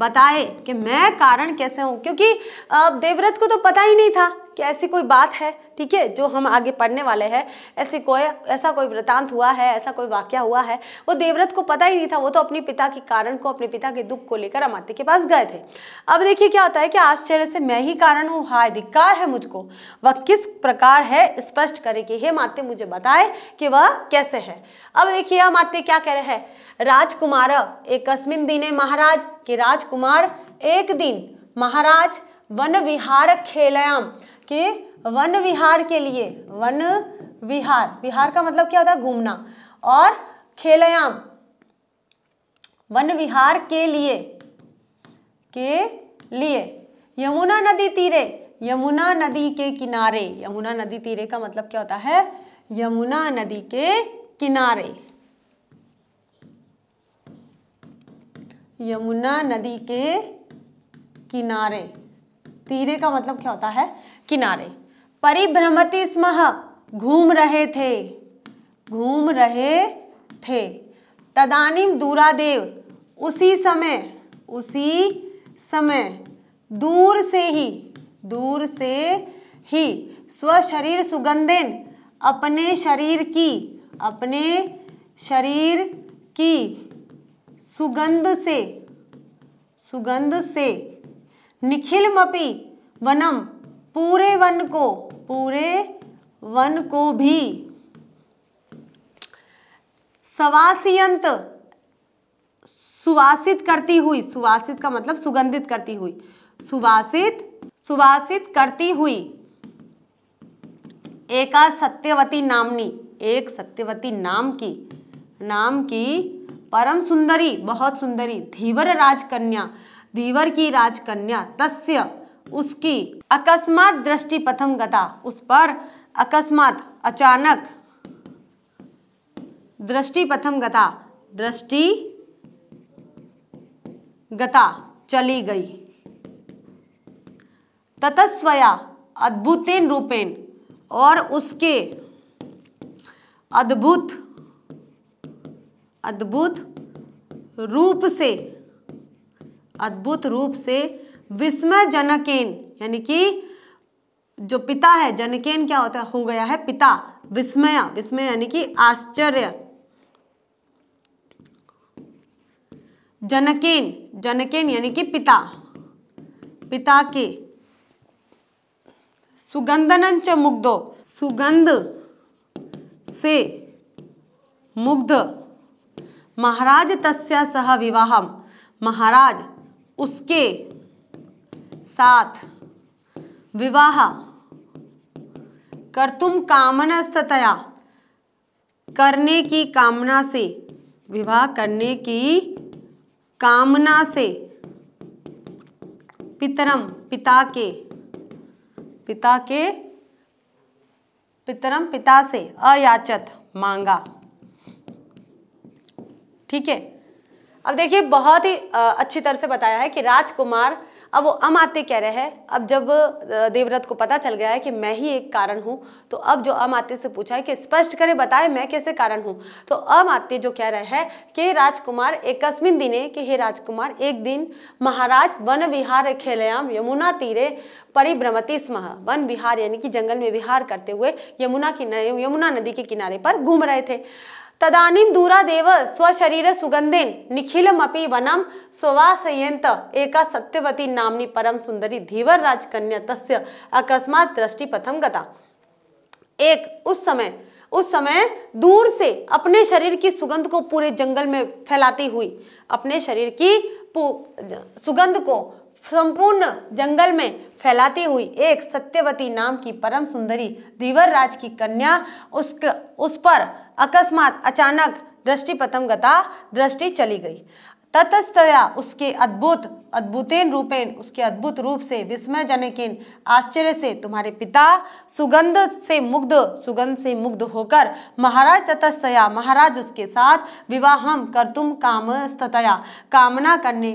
बताए कि मैं कारण कैसे हूँ क्योंकि देवव्रत को तो पता ही नहीं था कि ऐसी कोई बात है ठीक है जो हम आगे पढ़ने वाले हैं ऐसी कोई ऐसा कोई वृतांत हुआ है ऐसा कोई वाक्य हुआ है वो देवव्रत को पता ही नहीं था वो तो अपने पिता के कारण को अपने पिता के दुख को लेकर अमाते के पास गए थे अब देखिए क्या होता है कि आश्चर्य से मैं ही कारण हूँ हाय अधिकार है मुझको वह किस प्रकार है स्पष्ट करे कि हे मात्य मुझे बताए कि वह कैसे है अब देखिए अमात्य क्या कह रहे हैं राजकुमार एक दिने महाराज के राजकुमार एक दिन महाराज वन विहार खेलयाम कि वन विहार के लिए वन विहार विहार का मतलब क्या होता है घूमना और खेलयाम वन विहार के लिए के लिए यमुना नदी तीरे यमुना नदी के किनारे यमुना नदी तीरे का मतलब क्या होता है यमुना नदी के किनारे यमुना नदी के किनारे तीरे का मतलब क्या होता है किनारे परिभ्रमति स्म घूम रहे थे घूम रहे थे तदानिम दूरादेव उसी समय उसी समय दूर से ही दूर से ही स्वशरीर सुगंधेन अपने शरीर की अपने शरीर की सुगंध से सुगंध से निखिलमपि वनम पूरे वन को पूरे वन को भी सवासियंत सुवासित करती हुई सुवासित का मतलब सुगंधित करती हुई सुवासित सुवासित करती हुई एका सत्यवती नामनी एक सत्यवती नाम की नाम की परम सुंदरी बहुत सुंदरी धीवर राजकन्या धीवर की राजकन्या तस्य उसकी अकस्मात दृष्टि प्रथम गता उस पर अकस्मात अचानक दृष्टि प्रथम गता दृष्टि गता चली गई ततस्वया अद्भुतेन रूपेण और उसके अद्भुत अद्भुत रूप से अद्भुत रूप से विस्मय जनकेन यानी कि जो पिता है जनकेन क्या होता हो गया है पिता विस्मय विस्मय यानी कि आश्चर्य जनकेन जनकेन यानी कि पिता पिता के सुगंधन च मुग्धो सुगंध से मुग्ध महाराज तस्या सह विवाहम महाराज उसके सात विवाह कर्तुम कामनस्तया करने की कामना से विवाह करने की कामना से पितरम पिता के पिता के पितरम पिता से अयाचत मांगा ठीक है अब देखिए बहुत ही अच्छी तरह से बताया है कि राजकुमार अब वो अम आते कह रहे हैं अब जब देवव्रत को पता चल गया है कि मैं ही एक कारण हूँ तो अब जो अम आते से पूछा है कि स्पष्ट करें बताए मैं कैसे कारण हूँ तो अम आते जो कह रहे हैं कि राजकुमार एकस्मिन दिने कि हे राजकुमार एक दिन महाराज वन विहार खेलयाम यमुना तीरे परिभ्रमति स्म वन विहार यानी कि जंगल में विहार करते हुए यमुना की यमुना नदी के किनारे पर घूम रहे थे तदानीम दूरादेव स्वशरीर सुगंधेन निखिलमपि वनम सुवासयंत एका सत्यवती नामनी परम सुंदरी धीवर राजकन्या तस्य अकस्मात दृष्टिपथम गता एक उस समय उस समय दूर से अपने शरीर की सुगंध को पूरे जंगल में फैलाती हुई अपने शरीर की सुगंध को संपूर्ण जंगल में फैलाती हुई एक सत्यवती नाम की परम सुंदरी धीवर राज की कन्या उस उस पर अकस्मात अचानक दृष्टि पतंगता दृष्टि चली गई ततस्तया उसके अद्भुत अद्भुतेन रूपेण उसके अद्भुत रूप से विस्मय जनकिन आश्चर्य से तुम्हारे पिता सुगंध से मुग्ध सुगंध से मुग्ध होकर महाराज ततस्तया महाराज उसके साथ विवाह हम कर तुम कामस्तया कामना करने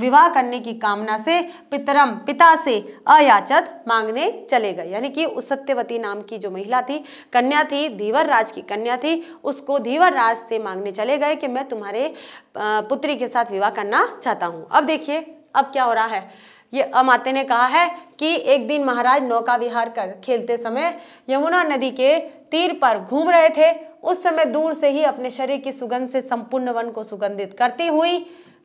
विवाह करने की कामना से पितरम पिता से अयाचत मांगने चले गए यानी कि उस सत्यवती नाम की जो महिला थी कन्या थी धीवर राज की कन्या थी उसको धीवर राज से मांगने चले गए कि मैं तुम्हारे पुत्री के साथ विवाह करना चाहता हूँ अब देखिए अब क्या हो रहा है ये अमाते ने कहा है कि एक दिन महाराज नौका विहार कर खेलते समय यमुना नदी के तीर पर घूम रहे थे उस समय दूर से ही अपने शरीर की सुगंध से संपूर्ण वन को सुगंधित करती हुई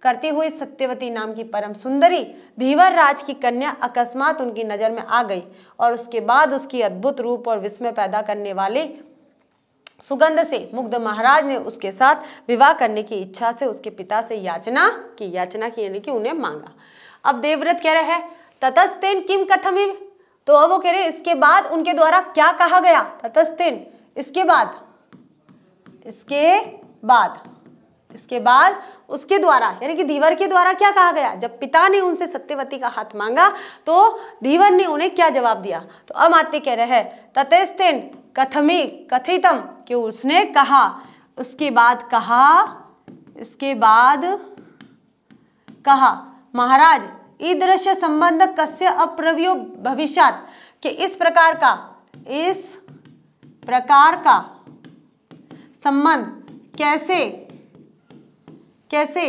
करती हुई सत्यवती नाम की परम सुंदरी धीवर राज की कन्या अकस्मात उनकी नज़र में आ गई और उसके बाद उसकी अद्भुत रूप और विस्मय पैदा करने वाली सुगंध से मुग्ध महाराज ने उसके साथ विवाह करने की इच्छा से उसके पिता से याचना की याचना की यानी कि उन्हें मांगा अब देवव्रत कह रहे हैं ततस्तेन किम कथमिव तो अब वो कह रहे इसके बाद उनके द्वारा क्या कहा गया ततस्तेन इसके बाद इसके बाद इसके बाद उसके द्वारा यानी कि धीवर के द्वारा क्या कहा गया जब पिता ने उनसे सत्यवती का हाथ मांगा तो धीवर ने उन्हें क्या जवाब दिया तो अमात्य कह रहे हैं ततेस्तेन कथमी कथितम कि उसने कहा उसके बाद कहा इसके बाद कहा महाराज ईदृश संबंध कस्य अप्रव्यो भविष्यात कि इस प्रकार का इस प्रकार का संबंध कैसे कैसे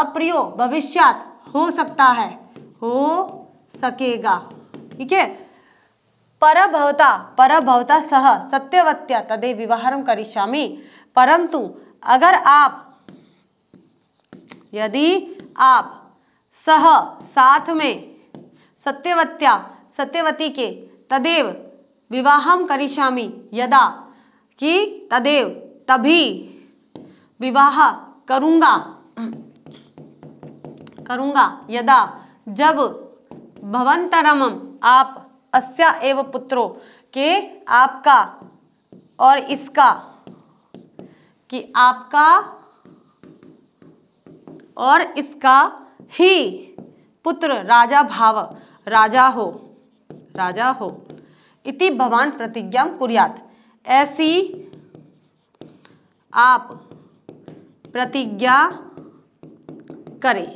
अप्रियो भविष्यात हो सकता है हो सकेगा ठीक है परभवता परभवता सह सत्यवत्य तदे विवाहरम करिष्यामि परंतु अगर आप यदि आप सह साथ में सत्यवत्या सत्यवती के तदेव विवाहम करिष्यामि यदा कि तदेव तभी विवाह करूँगा करूंगा यदा जब भवंतरम आप अस्या एव पुत्रो के आपका और इसका कि आपका और इसका ही पुत्र राजा भाव राजा हो राजा हो इति भवान प्रतिज्ञा कुरियात ऐसी आप प्रतिज्ञा करे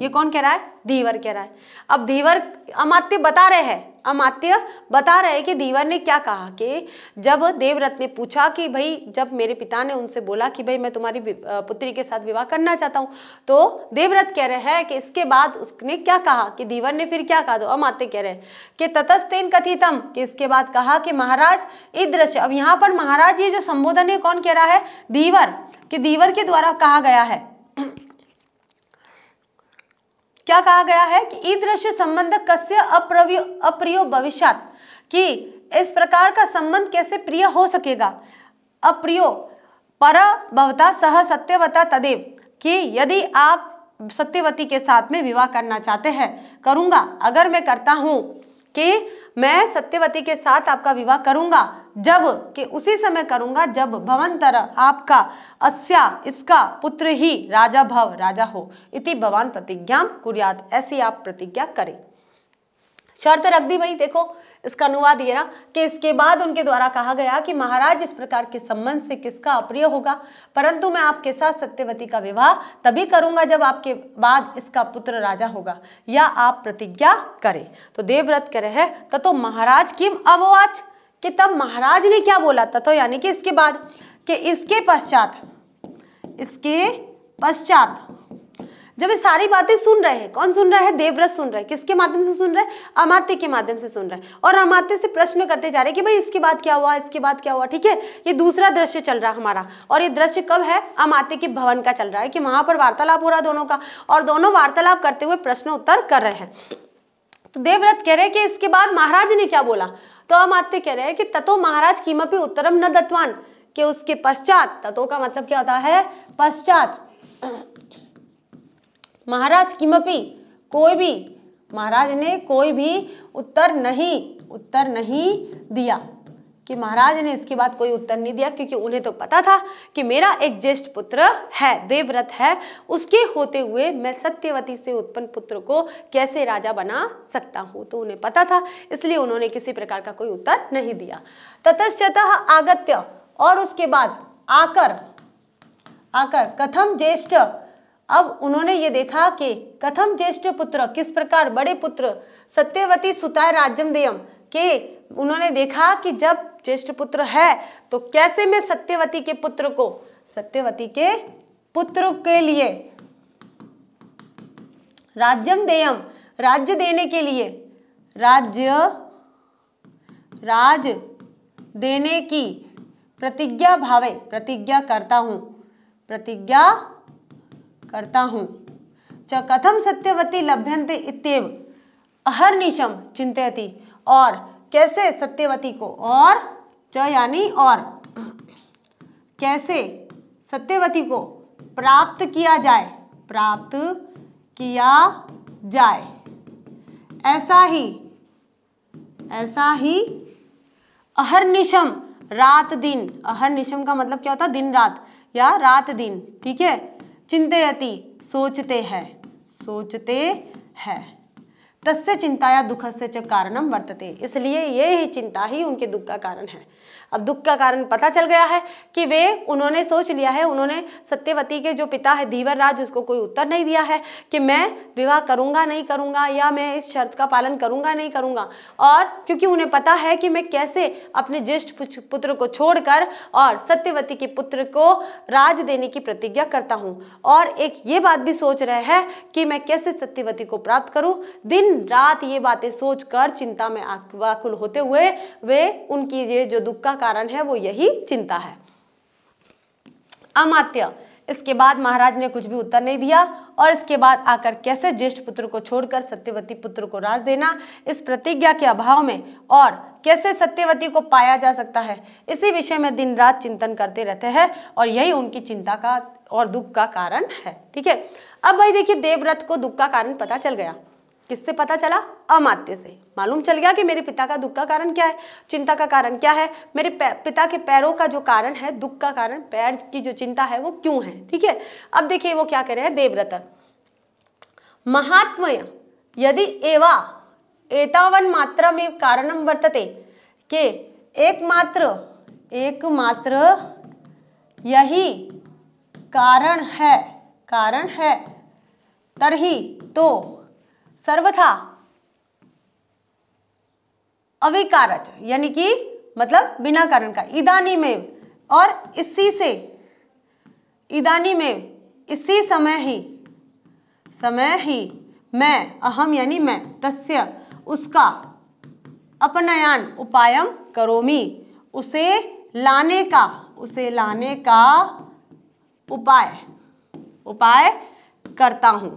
ये कौन कह रहा है धीवर कह रहा है अब धीवर अमात्य बता रहे हैं अमात्य बता रहे हैं कि धीवर ने क्या कहा कि जब देवरत ने पूछा कि भाई जब मेरे पिता ने उनसे बोला कि भाई मैं तुम्हारी पुत्री के साथ विवाह करना चाहता हूँ तो देवव्रत कह रहे हैं कि इसके बाद उसने क्या कहा कि धीवर ने फिर क्या कहा तो अमात्य कह रहे हैं कि ततस्तेन कथितम कि इसके बाद कहा कि महाराज ईदृश्य अब यहाँ पर महाराज ये जो संबोधन है कौन कह रहा है धीवर कि धीवर के द्वारा कहा गया है क्या कहा गया है कि ईदृश्य संबंध कस्य अप्रव्य अप्रियो भविष्यात कि इस प्रकार का संबंध कैसे प्रिय हो सकेगा अप्रियो पर भवता सह सत्यवता तदेव कि यदि आप सत्यवती के साथ में विवाह करना चाहते हैं करूँगा अगर मैं करता हूँ कि मैं सत्यवती के साथ आपका विवाह करूँगा जब के उसी समय करूंगा जब भवन आपका अस्या इसका पुत्र ही राजा भव राजा हो इति भवान प्रतिज्ञा कुरियात ऐसी आप प्रतिज्ञा करें शर्त रख दी भाई देखो इसका अनुवाद ये ना कि इसके बाद उनके द्वारा कहा गया कि महाराज इस प्रकार के संबंध से किसका अप्रिय होगा परंतु मैं आपके साथ सत्यवती का विवाह तभी करूंगा जब आपके बाद इसका पुत्र राजा होगा या आप प्रतिज्ञा करें तो देवव्रत कह रहे तो महाराज किम अववाच कि तब महाराज ने क्या बोला था तो यानी कि इसके बाद कि इसके पश्चात इसके पश्चात जब ये सारी बातें सुन रहे हैं कौन सुन रहा है देवव्रत सुन रहे हैं किसके माध्यम से सुन रहे हैं अमात्य के माध्यम से सुन रहे हैं और अमात्य से प्रश्न करते जा रहे हैं कि भाई इसके बाद क्या हुआ इसके बाद क्या हुआ ठीक है ये दूसरा दृश्य चल रहा है हमारा और ये दृश्य कब है अमात्य के भवन का चल रहा है कि वहां पर वार्तालाप हो रहा है दोनों का और दोनों वार्तालाप करते हुए प्रश्न उत्तर कर रहे हैं तो देवव्रत कह रहे हैं कि इसके बाद महाराज ने क्या बोला तो हम आते कह रहे हैं कि ततो महाराज कीमपी उत्तरम न दत्वान के उसके पश्चात ततो का मतलब क्या होता है पश्चात महाराज किमपी कोई भी महाराज ने कोई भी उत्तर नहीं उत्तर नहीं दिया कि महाराज ने इसके बाद कोई उत्तर नहीं दिया क्योंकि उन्हें तो पता था कि मेरा एक ज्येष्ठ पुत्र है देवव्रत है उसके होते हुए मैं सत्यवती से उत्पन्न पुत्र को कैसे राजा बना सकता हूँ तो उन्हें पता था इसलिए उन्होंने किसी प्रकार का कोई उत्तर नहीं दिया ततस्यतः आगत्य और उसके बाद आकर आकर कथम ज्येष्ठ अब उन्होंने ये देखा कि कथम ज्येष्ठ पुत्र किस प्रकार बड़े पुत्र सत्यवती सुताय राज्यम देयम के उन्होंने देखा कि जब ज्येष्ठ पुत्र है तो कैसे मैं सत्यवती के पुत्र को सत्यवती के पुत्र के लिए राज्यम देयम राज्य देने के लिए राज्य राज देने की प्रतिज्ञा भावे प्रतिज्ञा करता हूँ प्रतिज्ञा करता हूँ च कथम सत्यवती लभ्यंते इतव अहर्निशम चिंतती और कैसे सत्यवती को और च यानी और कैसे सत्यवती को प्राप्त किया जाए प्राप्त किया जाए ऐसा ही ऐसा ही अहरनिशम रात दिन अहरनिशम का मतलब क्या होता है दिन रात या रात दिन ठीक है चिंतयती सोचते हैं सोचते हैं तस्य चिंता या दुख से च कारणम वर्तते इसलिए ये ही चिंता ही उनके दुख का कारण है अब दुख का कारण पता चल गया है कि वे उन्होंने सोच लिया है उन्होंने सत्यवती के जो पिता है धीवर राज उसको कोई उत्तर नहीं दिया है कि मैं विवाह करूँगा नहीं करूँगा या मैं इस शर्त का पालन करूँगा नहीं करूँगा और क्योंकि उन्हें पता है कि मैं कैसे अपने ज्येष्ठ पुत्र को छोड़कर और सत्यवती के पुत्र को राज देने की प्रतिज्ञा करता हूँ और एक ये बात भी सोच रहे हैं कि मैं कैसे सत्यवती को प्राप्त करूँ दिन रात ये बातें सोच चिंता में आकुल होते हुए वे उनकी ये जो दुख का का कारण है वो यही चिंता है अमात्य इसके बाद महाराज ने कुछ भी उत्तर नहीं दिया और इसके बाद आकर कैसे ज्येष्ठ पुत्र को छोड़कर सत्यवती पुत्र को राज देना इस प्रतिज्ञा के अभाव में और कैसे सत्यवती को पाया जा सकता है इसी विषय में दिन रात चिंतन करते रहते हैं और यही उनकी चिंता का और दुख का कारण है ठीक है अब भाई देखिए देवव्रत को दुख का कारण पता चल गया किससे पता चला अमात्य से मालूम चल गया कि मेरे पिता का दुख का कारण क्या है चिंता का कारण क्या है मेरे पिता के पैरों का जो कारण है दुख का कारण पैर की जो चिंता है वो क्यों है ठीक है अब देखिए वो क्या कह रहे हैं देवव्रत महात्मय यदि एवा एतावन मात्रा में कारणम वर्तते के एकमात्र एकमात्र यही कारण है कारण है तरही तो सर्वथा अविकारज यानी कि मतलब बिना कारण का इदानी में और इसी से इदानी में इसी समय ही समय ही मैं अहम यानी मैं तस्य उसका अपनयान उपायम करोमी उसे लाने का उसे लाने का उपाय उपाय करता हूँ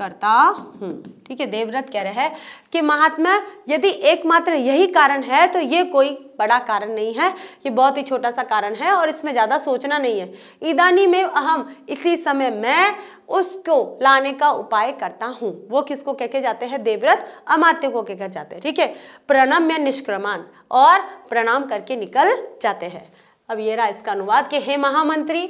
करता हूँ हम्म, ठीक है देवव्रत कह रहे हैं कि महात्मा यदि एकमात्र यही कारण है तो ये कोई बड़ा कारण नहीं है ये बहुत ही छोटा सा कारण है और इसमें ज़्यादा सोचना नहीं है ईदानी में अहम इसी समय मैं उसको लाने का उपाय करता हूँ वो किसको कह के जाते हैं देवव्रत अमात्य को कह कर जाते हैं ठीक है प्रणम या निष्क्रमान और प्रणाम करके निकल जाते हैं अब ये रहा इसका अनुवाद कि हे महामंत्री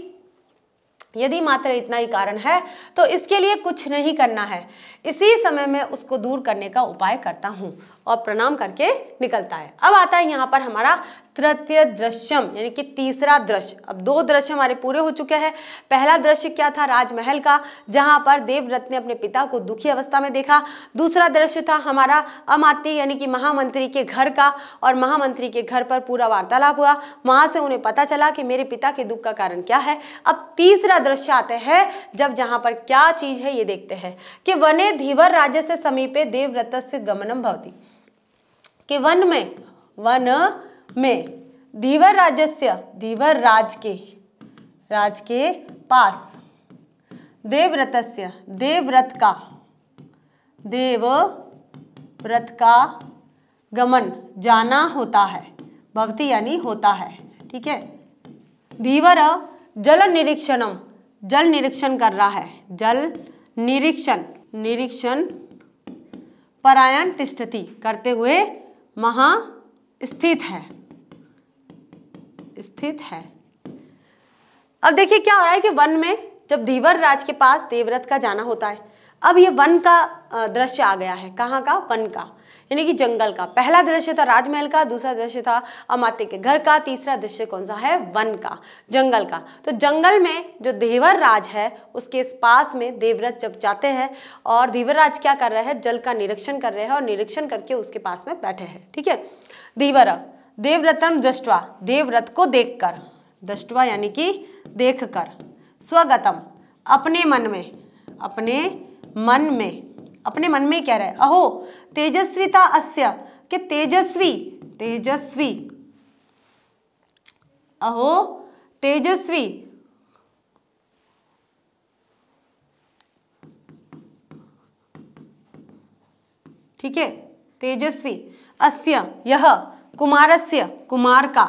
यदि मात्र इतना ही कारण है तो इसके लिए कुछ नहीं करना है इसी समय में उसको दूर करने का उपाय करता हूँ और प्रणाम करके निकलता है अब आता है यहाँ पर हमारा तृतीय दृश्यम यानी कि तीसरा दृश्य अब दो दृश्य हमारे पूरे हो चुके हैं पहला दृश्य क्या था राजमहल का जहाँ पर देवव्रत ने अपने पिता को दुखी अवस्था में देखा दूसरा दृश्य था हमारा अमात्य यानी कि महामंत्री के घर का और महामंत्री के घर पर पूरा वार्तालाप हुआ वहाँ से उन्हें पता चला कि मेरे पिता के दुख का कारण क्या है अब तीसरा दृश्य आते हैं जब जहाँ पर क्या चीज़ है ये देखते हैं कि वने धीवर राज्य से समीपे देवव्रत से गमनम भवती कि वन में वन में धीवर राजस्य धीवर राज के राज के पास देवव्रतस्य देवव्रत का देव व्रत का गमन जाना होता है भवती यानी होता है ठीक है धीवर जल निरीक्षणम जल निरीक्षण कर रहा है जल निरीक्षण निरीक्षण परायण तिष्ठति करते हुए महा स्थित है स्थित है अब देखिए क्या हो रहा है कि वन में जब धीवर राज के पास देवव्रत का जाना होता है अब ये वन का दृश्य आ गया है कहाँ का वन का यानी कि जंगल का पहला दृश्य था राजमहल का दूसरा दृश्य था अमाते के घर का तीसरा दृश्य कौन सा है वन का जंगल का तो जंगल में जो देवर राज है उसके पास में देवरथ जब जाते हैं और देवर राज क्या कर रहे हैं जल का निरीक्षण कर रहे हैं और निरीक्षण करके उसके पास में बैठे हैं ठीक है देवर देवरतन दृष्टवा देवरथ को देख दृष्टवा यानी कि देख स्वगतम अपने मन में अपने मन में अपने मन में क्या रहा है अहो तेजस्विता अस्य के तेजस्वी तेजस्वी अहो तेजस्वी ठीक है तेजस्वी अस्य यह कुमारस्य कुमार का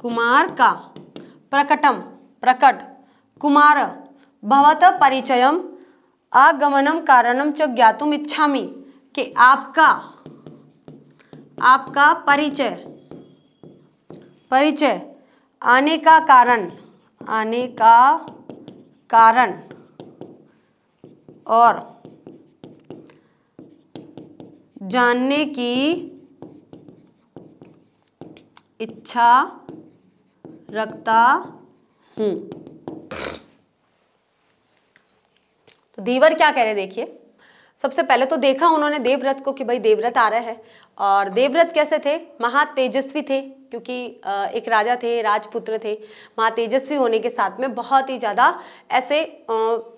कुमार का प्रकटम प्रकट कुमार भवतः परिचय आगमनम कारणम च ज्ञातुम कि आपका आपका परिचय परिचय आने का कारण आने का कारण और जानने की इच्छा रखता हूँ तो देवर क्या कह रहे देखिए सबसे पहले तो देखा उन्होंने देवव्रत को कि भाई देवव्रत आ रहा है और देवव्रत कैसे थे महातेजस्वी थे क्योंकि एक राजा थे राजपुत्र थे माँ तेजस्वी होने के साथ में बहुत ही ज़्यादा ऐसे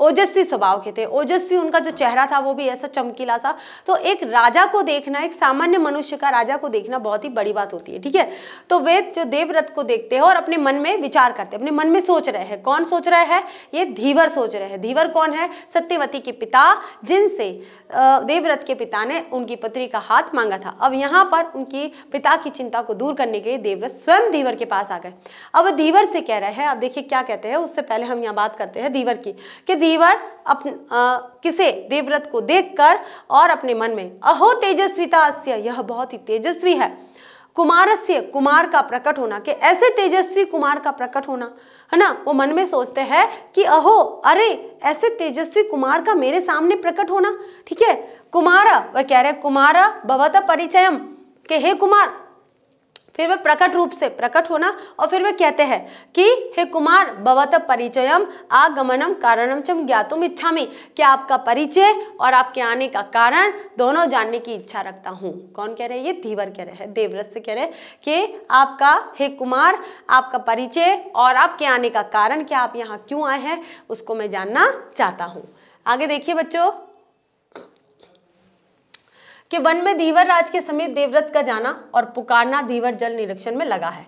ओजस्वी स्वभाव के थे ओजस्वी उनका जो चेहरा था वो भी ऐसा चमकीला सा तो एक राजा को देखना एक सामान्य मनुष्य का राजा को देखना बहुत ही बड़ी बात होती है ठीक है तो वे जो देवव्रत को देखते हैं और अपने मन में विचार करते हैं अपने मन में सोच रहे हैं कौन सोच रहे हैं ये धीवर सोच रहे हैं धीवर कौन है सत्यवती के पिता जिनसे देवव्रत के पिता ने उनकी पत्री का हाथ मांगा था अब यहाँ पर उनकी पिता की चिंता को दूर करने के लिए देवव्रत स्वयं धीवर के पास आ गए अब धीवर से कह रहे हैं अब देखिए क्या कहते हैं उससे पहले हम यहाँ बात करते हैं धीवर की कि धीवर अपन किसे देवव्रत को देखकर और अपने मन में अहो तेजस्विता यह बहुत ही तेजस्वी है कुमारस्य कुमार का प्रकट होना कि ऐसे तेजस्वी कुमार का प्रकट होना है ना वो मन में सोचते हैं कि अहो अरे ऐसे तेजस्वी कुमार का मेरे सामने प्रकट होना ठीक है कुमार वह कह रहे हैं कुमार भवत परिचयम के हे कुमार फिर वे प्रकट रूप से प्रकट होना और फिर वे कहते हैं कि हे कुमार भवत परिचयम आगमनम कारणम चम ज्ञातुम इच्छा में क्या आपका परिचय और आपके आने का कारण दोनों जानने की इच्छा रखता हूँ कौन कह रहे हैं ये धीवर कह रहे हैं देवरत से कह रहे हैं कि आपका हे कुमार आपका परिचय और आपके आने का कारण क्या आप यहाँ क्यों आए हैं उसको मैं जानना चाहता हूँ आगे देखिए बच्चों कि वन में धीवर राज के समीप देवव्रत का जाना और पुकारना धीवर जल निरीक्षण में लगा है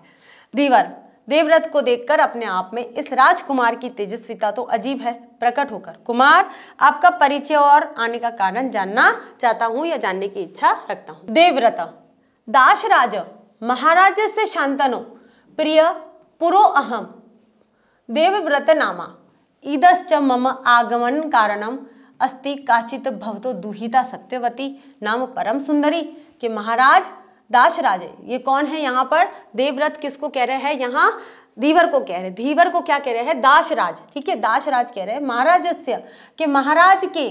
धीवर देवव्रत को देखकर अपने आप में इस राजकुमार की तेजस्विता तो अजीब है प्रकट होकर कुमार आपका परिचय और आने का कारण जानना चाहता हूँ या जानने की इच्छा रखता हूँ देवव्रत दास राज महाराज से शांतनो प्रिय पुरो अहम देवव्रत नामा इदश्च मम आगमन कारणम अस्ति काचित भवतो दुहिता सत्यवती नाम परम सुंदरी के महाराज राजे ये कौन है यहाँ पर देवव्रत किसको कह रहे हैं यहाँ धीवर को कह रहे हैं धीवर को क्या कह रहे हैं राज ठीक है राज कह रहे हैं महाराजस्य के महाराज के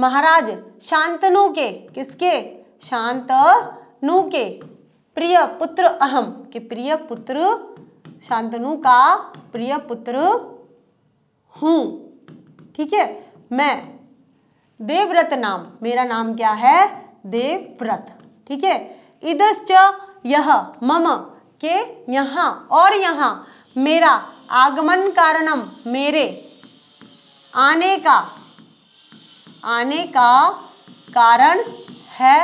महाराज शांतनु के किसके शांतनु के प्रिय पुत्र अहम के प्रिय पुत्र शांतनु का प्रिय पुत्र हूँ ठीक है मैं देवव्रत नाम मेरा नाम क्या है देवव्रत ठीक है इदश्च यह मम के यहाँ और यहाँ मेरा आगमन कारणम मेरे आने का आने का कारण है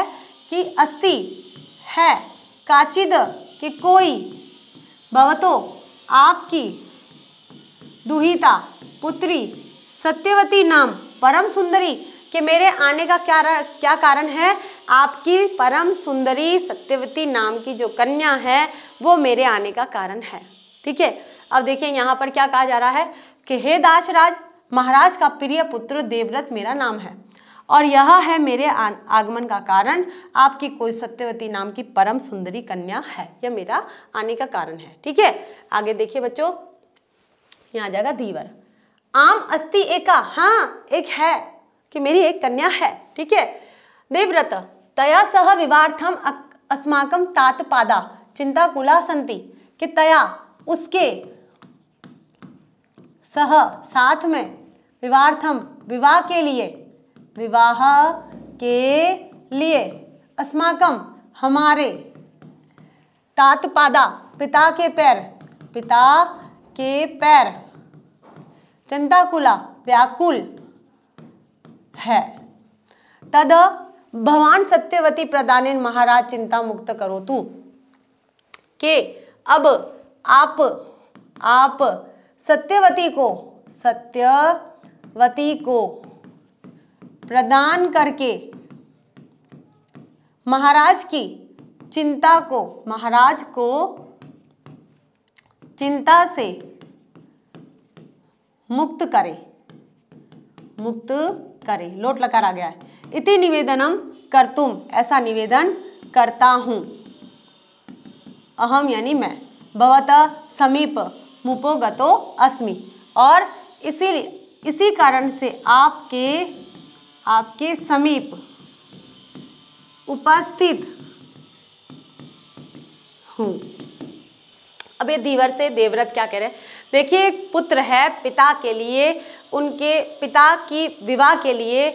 कि अस्ति है काचिद के कोई भवतो आपकी दुहिता पुत्री सत्यवती नाम परम सुंदरी कि मेरे आने का क्या क्या कारण है आपकी परम सुंदरी सत्यवती नाम की जो कन्या है वो मेरे आने का कारण है ठीक है अब देखिए यहाँ पर क्या कहा जा रहा है कि हे दासराज महाराज का प्रिय पुत्र देवव्रत मेरा नाम है और यह है मेरे आगमन का कारण आपकी कोई सत्यवती नाम की परम सुंदरी कन्या है यह मेरा आने का कारण है ठीक है आगे देखिए बच्चों यहाँ आ जाएगा धीवर आम अस्थि एका हाँ एक है कि मेरी एक कन्या है ठीक है देवव्रत तया सह विवार्थम अस्माकम तात्पादा चिंता कुला संति कि तया उसके सह साथ में विवार्थम विवाह के लिए विवाह के लिए अस्माकम हमारे तात्पादा पिता के पैर पिता के पैर चिंताकुला व्याकुल है तद भगवान सत्यवती प्रदान महाराज चिंता मुक्त करो तू के अब आप आप सत्यवती को सत्यवती को प्रदान करके महाराज की चिंता को महाराज को चिंता से मुक्त करें मुक्त करे लोट लकार आ गया है इति निवेदनम तुम ऐसा निवेदन करता हूँ अहम यानी मैं भवत समीप मुपो गतो अस्मि और इसी इसी कारण से आपके आपके समीप उपस्थित हूँ अब ये धीवर से देवव्रत क्या कह रहे हैं देखिए एक पुत्र है पिता के लिए उनके पिता की विवाह के लिए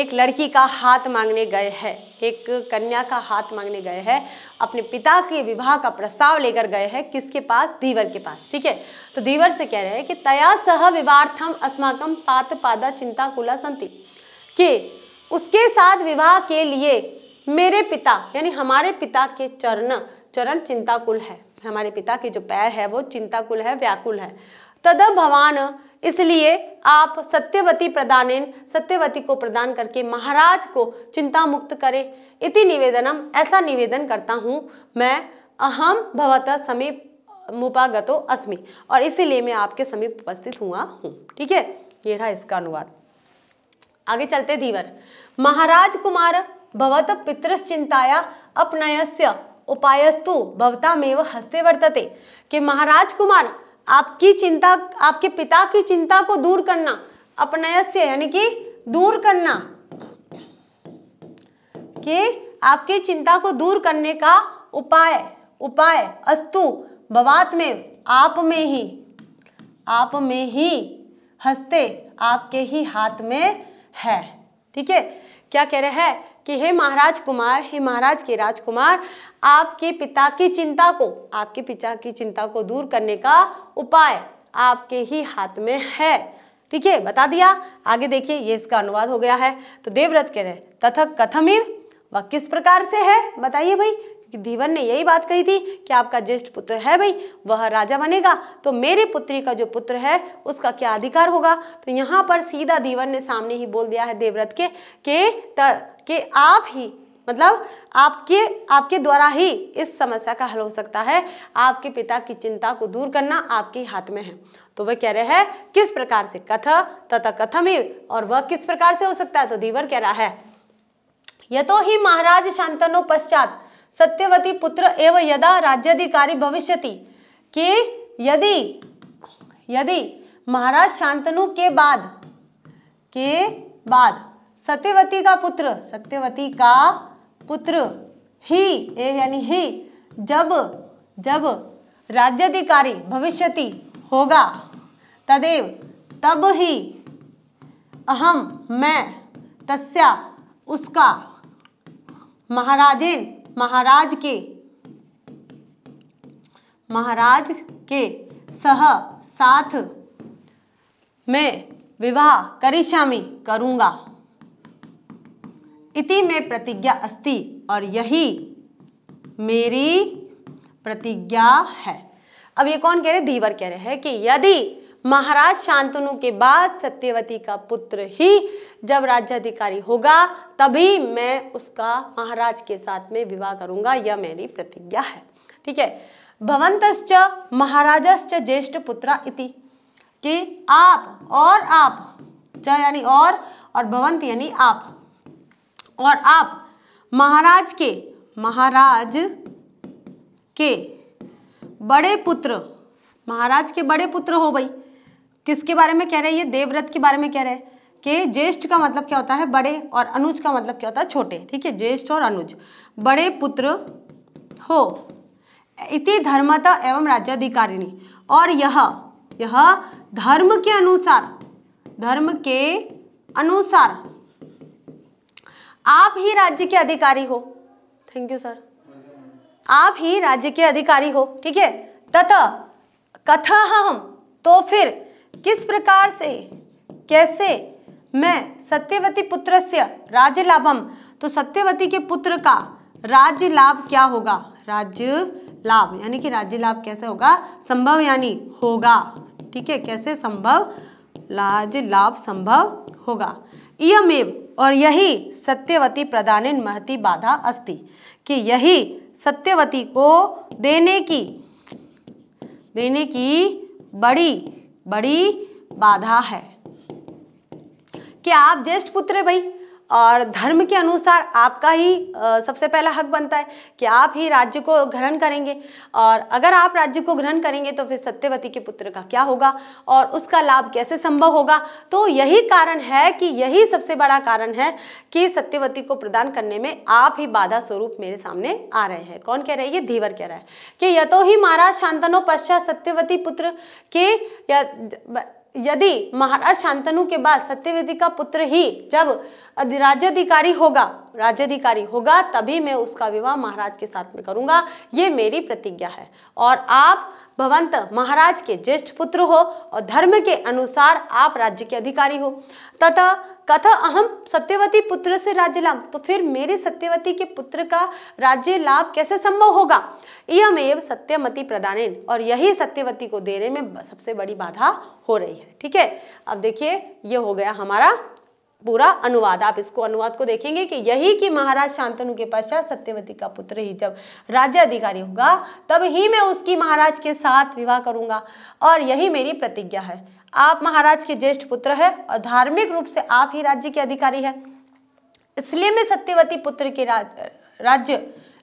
एक लड़की का हाथ मांगने गए हैं एक कन्या का हाथ मांगने गए हैं अपने पिता के विवाह का प्रस्ताव लेकर गए हैं किसके पास धीवर के पास ठीक है तो धीवर से कह रहे हैं कि तया सह विवाहार्थम अस्माकम पात पादा चिंता कुला संति कि उसके साथ विवाह के लिए मेरे पिता यानी हमारे पिता के चरण चरण चिंताकुल है हमारे पिता के जो पैर है वो चिंताकुल है व्याकुल है तद भवान इसलिए आप सत्यवती प्रदान सत्यवती को प्रदान करके महाराज को चिंता मुक्त करें इति निवेदनम ऐसा निवेदन करता हूँ मैं अहम भवत समीप मुपागतो अस्मि और इसीलिए मैं आपके समीप उपस्थित हुआ हूँ ठीक है ये रहा इसका अनुवाद आगे चलते धीवर महाराज कुमार भवत चिंताया अपनयस्य उपायस्तु भवतामेव हस्ते वर्तते कि महाराज कुमार आपकी चिंता आपके पिता की चिंता को दूर करना अपनयस्य यानी कि दूर करना कि आपकी चिंता को दूर करने का उपाय उपाय अस्तु भवात में आप में ही आप में ही हस्ते आपके ही हाथ में है ठीक है क्या कह रहे हैं कि हे महाराज कुमार हे महाराज के राजकुमार आपके पिता की चिंता को आपके पिता की चिंता को दूर करने का उपाय आपके ही हाथ में है ठीक है बता दिया आगे देखिए ये इसका अनुवाद हो गया है तो देवव्रत कह रहे तथक कथमिव वह किस प्रकार से है बताइए भाई धीवन ने यही बात कही थी कि आपका ज्येष्ठ पुत्र है भाई वह राजा बनेगा तो मेरे पुत्री का जो पुत्र है उसका क्या अधिकार होगा तो यहाँ पर सीधा धीवन ने सामने ही बोल दिया है देवव्रत के के, के आप ही मतलब आपके आपके द्वारा ही इस समस्या का हल हो सकता है आपके पिता की चिंता को दूर करना आपके हाथ में है तो वह कह रहे हैं किस प्रकार से कथ तथा ही और वह किस प्रकार से हो सकता है तो दीवर कह रहा है तो ही महाराज शांतनु पश्चात सत्यवती पुत्र एवं यदा अधिकारी भविष्य कि यदि यदि महाराज शांतनु के बाद के बाद सत्यवती का पुत्र सत्यवती का पुत्र ही ए यानी ही जब जब राज्यधिकारी भविष्यति होगा तदेव तब ही अहम मैं तस्या उसका महाराजेन महाराज के महाराज के सह साथ मैं विवाह करिष्यामी करूँगा इति में प्रतिज्ञा अस्ति और यही मेरी प्रतिज्ञा है अब ये कौन कह रहे धीवर कह रहे हैं कि यदि महाराज शांतनु के बाद सत्यवती का पुत्र ही जब राज्याधिकारी होगा तभी मैं उसका महाराज के साथ में विवाह करूंगा यह मेरी प्रतिज्ञा है ठीक है भवंतश्च महाराजश्च ज्येष्ठ पुत्र इति कि आप और आप च यानी और और भवंत यानी आप और आप महाराज के महाराज के बड़े पुत्र महाराज के बड़े पुत्र हो भाई किसके बारे में कह रहे हैं ये देवव्रत के बारे में कह रहे हैं कि ज्येष्ठ का मतलब क्या होता है बड़े और अनुज का मतलब क्या होता है छोटे ठीक है ज्येष्ठ और अनुज बड़े पुत्र हो इति धर्मता एवं राज्याधिकारिणी और यह यह धर्म के अनुसार धर्म के अनुसार आप ही राज्य के अधिकारी हो थैंक यू सर आप ही राज्य के अधिकारी हो ठीक है तथा कथा हाँ हम तो फिर किस प्रकार से कैसे मैं सत्यवती पुत्र से राज्य लाभम तो सत्यवती के पुत्र का राज्य लाभ क्या होगा राज्य लाभ यानी कि राज्य लाभ कैसे होगा संभव यानी होगा ठीक है कैसे संभव राज्य लाभ संभव होगा इमेव और यही सत्यवती प्रदान महती बाधा अस्ति कि यही सत्यवती को देने की देने की बड़ी बड़ी बाधा है क्या आप ज्येष्ठ पुत्र भाई और धर्म के अनुसार आपका ही सबसे पहला हक बनता है कि आप ही राज्य को ग्रहण करेंगे और अगर आप राज्य को ग्रहण करेंगे तो फिर सत्यवती के पुत्र का क्या होगा और उसका लाभ कैसे संभव होगा तो यही कारण है कि यही सबसे बड़ा कारण है कि सत्यवती को प्रदान करने में आप ही बाधा स्वरूप मेरे सामने आ रहे हैं कौन कह रहे हैं ये धीवर कह रहा है कि यतो ही महाराज शांतनो पश्चात सत्यवती पुत्र के या यदि महाराज शांतनु के बाद सत्यवेदी का पुत्र ही जब राज्याधिकारी होगा राज्यधिकारी होगा तभी मैं उसका विवाह महाराज के साथ में करूंगा ये मेरी प्रतिज्ञा है और आप भवंत महाराज के ज्येष्ठ पुत्र हो और धर्म के अनुसार आप राज्य के अधिकारी हो तथा कथा अहम सत्यवती पुत्र से राज्य लाभ तो फिर मेरे सत्यवती के पुत्र का राज्य लाभ कैसे संभव होगा इयमेव सत्यमति प्रदान और यही सत्यवती को देने में सबसे बड़ी बाधा हो रही है ठीक है अब देखिए ये हो गया हमारा पूरा अनुवाद आप इसको अनुवाद को देखेंगे कि यही कि महाराज शांतनु के पश्चात सत्यवती का पुत्र ही जब राज्य अधिकारी होगा तब ही मैं उसकी महाराज के साथ विवाह करूंगा और यही मेरी प्रतिज्ञा है आप महाराज के ज्येष्ठ पुत्र है और धार्मिक रूप से आप ही राज्य के अधिकारी है इसलिए मैं सत्यवती पुत्र के राज, राज्य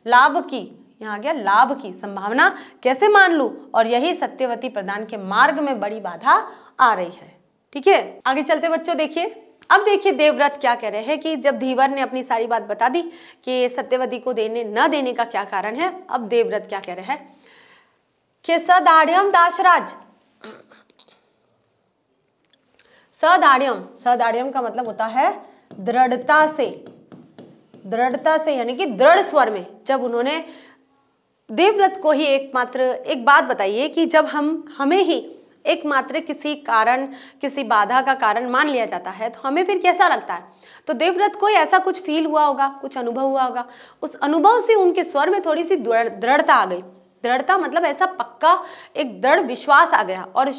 लाभ की यहाँ आ गया लाभ की संभावना कैसे मान लूँ और यही सत्यवती प्रदान के मार्ग में बड़ी बाधा आ रही है ठीक है आगे चलते बच्चों देखिए अब देखिए देवव्रत क्या कह रहे हैं कि जब धीवर ने अपनी सारी बात बता दी कि सत्यवती को देने न देने का क्या कारण है अब देवव्रत क्या कह रहे हैं कि सदाढ़ दासराज सदाढ़ियम सदाढ़ियम का मतलब होता है दृढ़ता से दृढ़ता से यानी कि दृढ़ स्वर में जब उन्होंने देवव्रत को ही एकमात्र एक बात बताइए कि जब हम हमें ही एकमात्र किसी कारण किसी बाधा का कारण मान लिया जाता है तो हमें फिर कैसा लगता है तो देवव्रत को ऐसा कुछ फील हुआ होगा कुछ अनुभव हुआ होगा उस अनुभव से उनके स्वर में थोड़ी सी दृढ़ता आ गई दृढ़ता मतलब ऐसा पक्का एक दृढ़ विश्वास आ गया और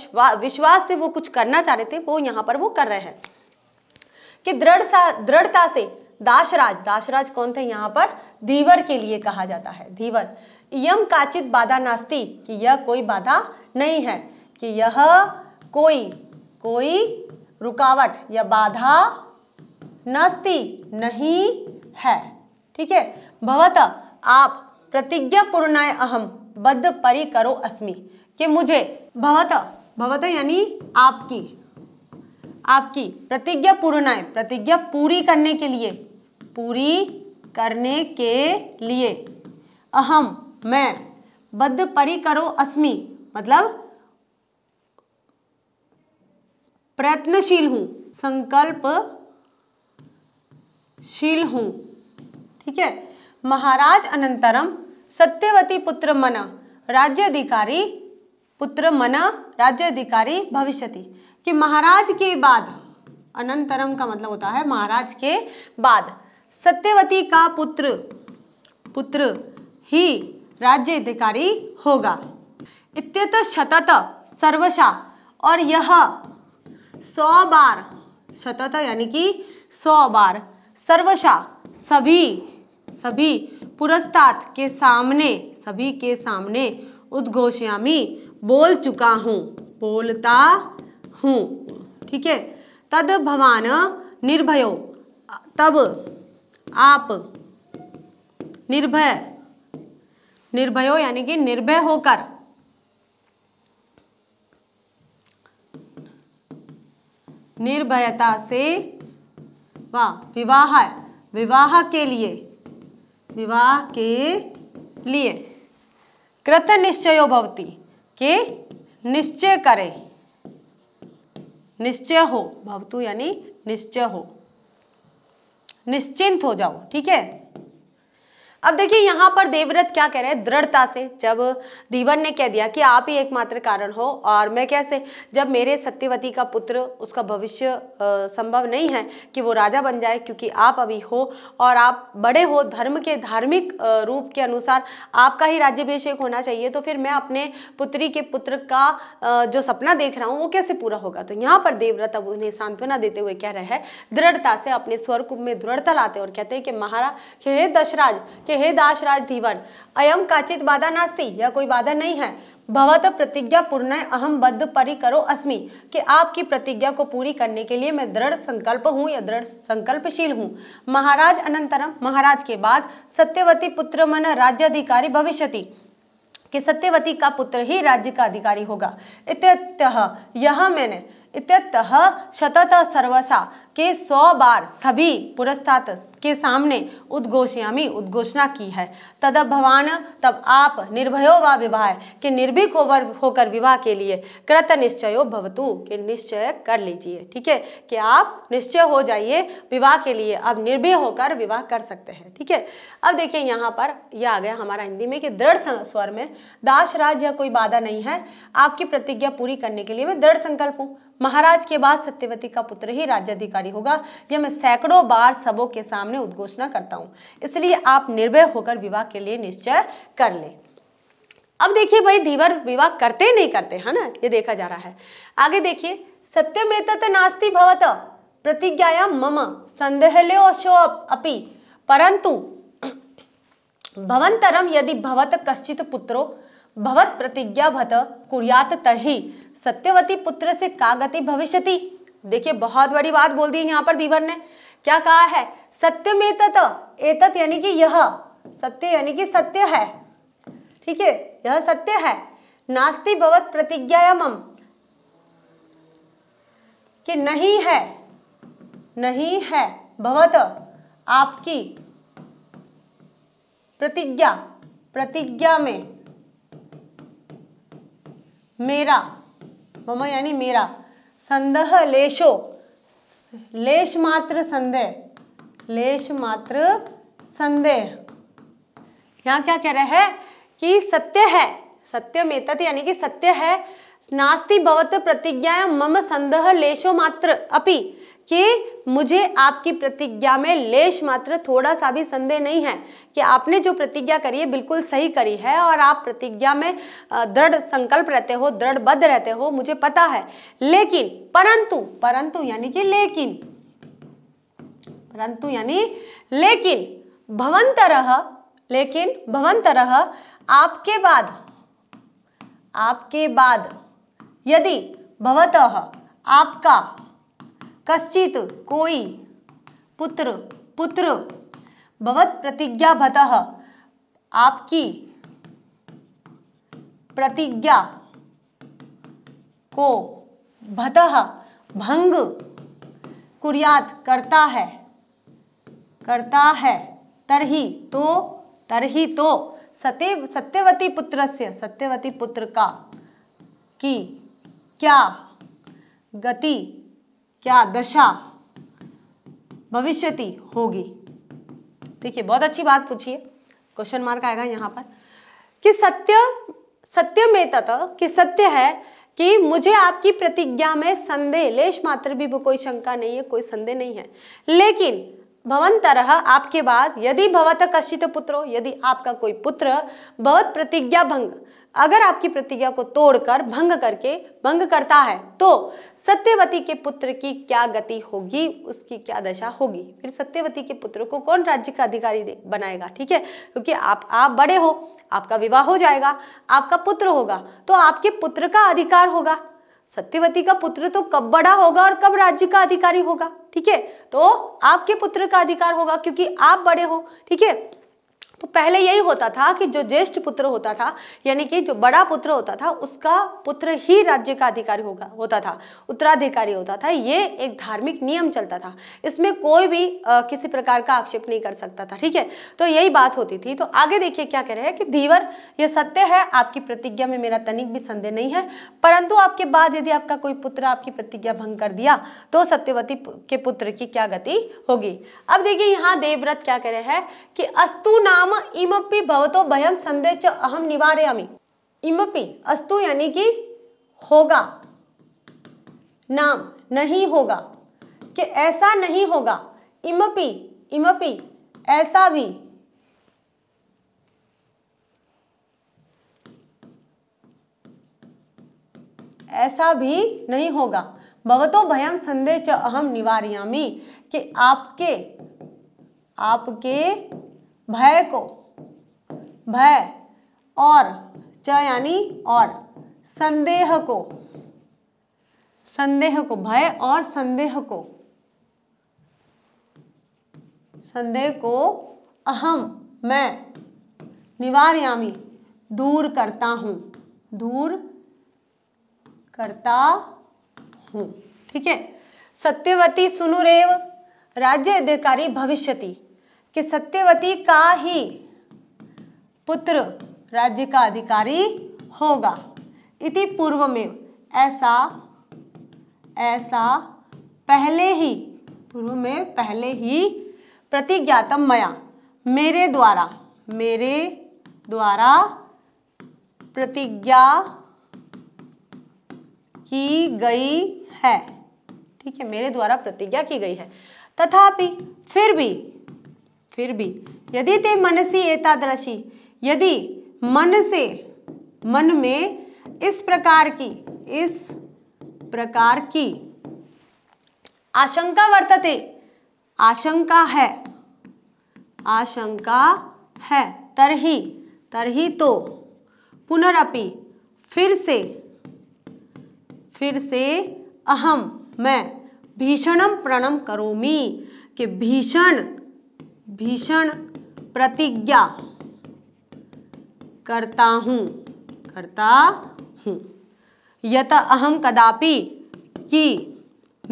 विश्वास से वो कुछ करना चाह रहे थे वो यहाँ पर वो कर रहे हैं कि दृढ़ सा दृढ़ता से दासराज दासराज कौन थे यहाँ पर धीवर के लिए कहा जाता है धीवर यम काचित बाधा नास्ती कि यह कोई बाधा नहीं है कि यह कोई कोई रुकावट या बाधा नास्ती नहीं है ठीक है भवत आप प्रतिज्ञा पूर्णाय अहम बद्ध परी करो अस्मि कि मुझे भवत भवत यानी आपकी आपकी प्रतिज्ञा पूर्णाए प्रतिज्ञा पूरी करने के लिए पूरी करने के लिए अहम मैं बद्ध परी करो अस्मि मतलब प्रयत्नशील हूँ संकल्पशील हूँ ठीक है महाराज अनंतरम सत्यवती पुत्र मन राज्याधिकारी पुत्र मन राज्याधिकारी भविष्य कि महाराज के बाद अनंतरम का मतलब होता है महाराज के बाद सत्यवती का पुत्र पुत्र ही अधिकारी होगा इत्यत शतत सर्वशा और यह सौ बार शतत यानी कि सौ बार सर्वशा सभी सभी पुरस्तात के सामने सभी के सामने उद्घोषयामी बोल चुका हूँ बोलता हूँ ठीक है तद भवान निर्भयो तब आप निर्भय निर्भयो यानी कि निर्भय होकर निर्भयता से वाह विवाह विवाह के लिए विवाह के लिए कृत निश्चय भवती के निश्चय करे निश्चय हो भवतु यानी निश्चय हो निश्चिंत हो जाओ ठीक है अब देखिए यहाँ पर देवव्रत क्या कह रहे हैं दृढ़ता से जब दीवन ने कह दिया कि आप ही एकमात्र कारण हो और मैं कैसे जब मेरे सत्यवती का पुत्र उसका भविष्य संभव नहीं है कि वो राजा बन जाए क्योंकि आप अभी हो और आप बड़े हो धर्म के धार्मिक रूप के अनुसार आपका ही राज्यभिषेक होना चाहिए तो फिर मैं अपने पुत्री के पुत्र का जो सपना देख रहा हूँ वो कैसे पूरा होगा तो यहाँ पर देवव्रत अब उन्हें सांत्वना देते हुए कह रहे हैं दृढ़ता से अपने स्वर में दृढ़ता लाते और कहते हैं कि महाराज हे दशराज कि हे दासराज धीवर अयम काचित बाधा नास्ती या कोई बाधा नहीं है भवत प्रतिज्ञा पूर्ण अहम बद्ध परि करो अस्मि कि आपकी प्रतिज्ञा को पूरी करने के लिए मैं दृढ़ संकल्प हूँ या दृढ़ संकल्पशील हूँ महाराज अनंतरम महाराज के बाद सत्यवती पुत्र मन राज्याधिकारी भविष्यति कि सत्यवती का पुत्र ही राज्य का अधिकारी होगा इत्यतः यह मैंने इत्यतः सतत सर्वसा के सौ बार सभी पुरस्तात के सामने उद्घोषयामी उद्घोषणा की है तदब भवान तब आप निर्भयो व विवाह के निर्भीक होकर होकर विवाह के लिए कृत निश्चयो भवतु के निश्चय कर लीजिए ठीक है कि आप निश्चय हो जाइए विवाह के लिए अब निर्भय होकर विवाह कर सकते हैं ठीक है अब देखिए यहाँ पर यह आ गया हमारा हिंदी में कि दृढ़ स्वर में दास राज्य कोई बाधा नहीं है आपकी प्रतिज्ञा पूरी करने के लिए मैं दृढ़ संकल्प हूँ महाराज के बाद सत्यवती का पुत्र ही राज्याधिकारी होगा यह मैं सैकड़ों बार सबों के सामने उद्घोषणा करता हूँ इसलिए आप निर्भय होकर विवाह के लिए निश्चय कर लें अब देखिए भाई धीवर विवाह करते नहीं करते है ना ये देखा जा रहा है आगे देखिए में नास्ति भवत प्रतिज्ञाया मम संदेह अपि परंतु भवंतरम यदि भवत कश्चित पुत्रो भवत प्रतिज्ञा भत कुर्यात तरही सत्यवती पुत्र से कागति भविष्य देखिए बहुत बड़ी बात बोल दी यहाँ पर दीवर ने क्या कहा है सत्य में एतत यानी कि यह सत्य यानी कि सत्य है ठीक है यह सत्य है नास्ति भवत प्रतिज्ञा कि नहीं है नहीं है भवत आपकी प्रतिज्ञा प्रतिज्ञा में मेरा मम यानी मेरा संदेह लेशो लेश मात्र संदेह लेश मात्र संदेह यहाँ क्या कह रहा है कि सत्य है सत्य मेतत यानी कि सत्य है नास्ति भवत प्रतिज्ञा मम संदेह लेशो मात्र अपि कि मुझे आपकी प्रतिज्ञा में लेश मात्र थोड़ा सा भी संदेह नहीं है कि आपने जो प्रतिज्ञा करी है बिल्कुल सही करी है और आप प्रतिज्ञा में दृढ़ संकल्प रहते हो दृढ़बद्ध रहते हो मुझे पता है लेकिन परंतु परंतु यानी कि लेकिन परंतु यानी लेकिन भवंतरह लेकिन भवंतरह आपके बाद आपके बाद यदि भवतः आपका कश्चित कोई पुत्र पुत्र भवत प्रतिज्ञा भत आपकी प्रतिज्ञा को भत भंग कुर्यात करता है करता है तरही तो तरही तो सत्य सत्यवती पुत्र से सत्यवती पुत्र का की क्या गति क्या दशा भविष्यति होगी है बहुत अच्छी बात पूछिए क्वेश्चन मार्क आएगा यहां पर कि सत्य सत्य में तथा कि सत्य है कि मुझे आपकी प्रतिज्ञा में संदेह लेश मात्र भी कोई शंका नहीं है कोई संदेह नहीं है लेकिन भवन तरह आपके बाद यदि भवत कश्चित पुत्रो यदि आपका कोई पुत्र भवत प्रतिज्ञा भंग अगर आपकी प्रतिज्ञा को तोड़कर भंग करके भंग करता है तो सत्यवती के पुत्र की क्या गति होगी उसकी क्या दशा होगी फिर सत्यवती के पुत्र को कौन राज्य का अधिकारी बनाएगा ठीक है क्योंकि आप आप बड़े हो आपका विवाह हो जाएगा आपका पुत्र होगा तो आपके पुत्र का अधिकार होगा सत्यवती का पुत्र तो कब बड़ा होगा और कब राज्य का अधिकारी होगा ठीक है तो आपके पुत्र का अधिकार होगा क्योंकि आप बड़े हो ठीक है तो पहले यही होता था कि जो ज्येष्ठ पुत्र होता था यानी कि जो बड़ा पुत्र होता था उसका पुत्र ही राज्य का अधिकारी होगा होता था उत्तराधिकारी होता था ये एक धार्मिक नियम चलता था इसमें कोई भी आ, किसी प्रकार का आक्षेप नहीं कर सकता था ठीक है तो यही बात होती थी तो आगे देखिए क्या कह रहे हैं कि धीवर यह सत्य है आपकी प्रतिज्ञा में मेरा तनिक भी संदेह नहीं है परंतु आपके बाद यदि आपका कोई पुत्र आपकी प्रतिज्ञा भंग कर दिया तो सत्यवती के पुत्र की क्या गति होगी अब देखिए यहाँ देवव्रत क्या कह रहे हैं कि अस्तु नाम नाम इमपि भवतो भयम संदेह च अहम निवारयामि इमपि अस्तु यानी कि होगा नाम नहीं होगा कि ऐसा नहीं होगा इमपि इमपि ऐसा भी ऐसा भी नहीं होगा भवतो भयम संदेह च अहम निवारयामी कि आपके आपके भय को भय और च यानी और संदेह को संदेह को भय और संदेह को संदेह को अहम मैं निवारयामी दूर करता हूँ दूर करता हूँ ठीक है सत्यवती सुनुरेव राज्य अधिकारी भविष्यति कि सत्यवती का ही पुत्र राज्य का अधिकारी होगा इति पूर्व में ऐसा ऐसा पहले ही पूर्व में पहले ही प्रतिज्ञातम मया मेरे द्वारा मेरे द्वारा प्रतिज्ञा की गई है ठीक है मेरे द्वारा प्रतिज्ञा की गई है तथापि फिर भी फिर भी यदि ते मनसी एतादृशी यदि मन से मन में इस प्रकार की इस प्रकार की आशंका वर्तते आशंका है आशंका है तरही तरही तो पुनरअपि फिर से फिर से अहम मैं भीषणम प्रणम करोमी कि भीषण भीषण प्रतिज्ञा करता हूँ करता हूँ यत अहम कदापि कि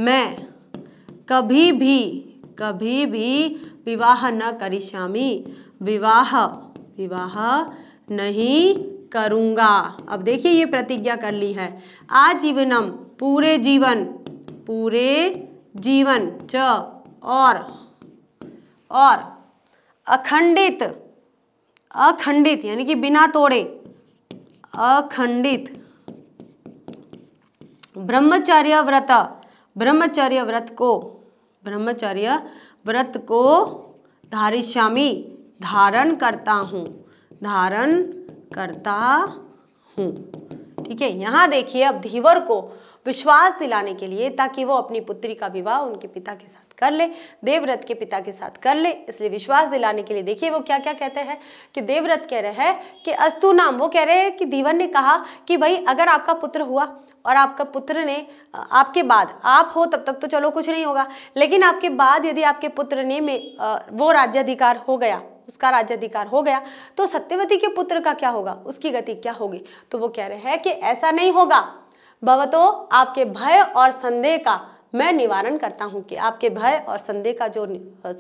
मैं कभी भी कभी भी विवाह न करिष्यामी विवाह विवाह नहीं करूँगा अब देखिए ये प्रतिज्ञा कर ली है आजीवनम पूरे जीवन पूरे जीवन च और और अखंडित अखंडित यानी कि बिना तोड़े अखंडित ब्रह्मचर्य व्रत ब्रह्मचर्य व्रत को ब्रह्मचर्य व्रत को धारिश्यामी धारण करता हूँ धारण करता हूँ ठीक है यहाँ देखिए अब धीवर को विश्वास दिलाने के लिए ताकि वो अपनी पुत्री का विवाह उनके पिता के साथ कर ले देवव्रत के पिता के साथ कर ले इसलिए विश्वास दिलाने के लिए देखिए वो क्या क्या कहते हैं कि देवव्रत कह रहे हैं कि अस्तु नाम वो कह रहे हैं कि दीवन ने कहा कि भाई अगर आपका पुत्र हुआ और आपका पुत्र ने आपके बाद आप हो तब तक तो चलो कुछ नहीं होगा लेकिन आपके बाद यदि आपके पुत्र ने में वो राज्यधिकार हो गया उसका राज्याधिकार हो गया तो सत्यवती के पुत्र का क्या होगा उसकी गति क्या होगी तो वो कह रहे हैं कि ऐसा नहीं होगा भवतो आपके भय और संदेह का मैं निवारण करता हूँ कि आपके भय और संदेह का जो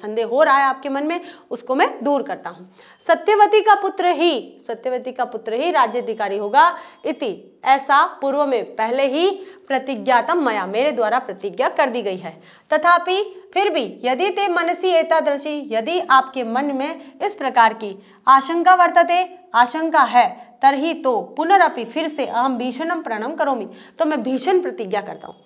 संदेह हो रहा है आपके मन में उसको मैं दूर करता हूँ सत्यवती का पुत्र ही सत्यवती का पुत्र ही राज्याधिकारी होगा इति ऐसा पूर्व में पहले ही प्रतिज्ञातम मया मेरे द्वारा प्रतिज्ञा कर दी गई है तथापि फिर भी यदि ते मनसी एतादृशी यदि आपके मन में इस प्रकार की आशंका वर्तते आशंका है तरही तो पुनरअपि फिर से अहम भीषणम प्रणम करोमी तो मैं भीषण प्रतिज्ञा करता हूँ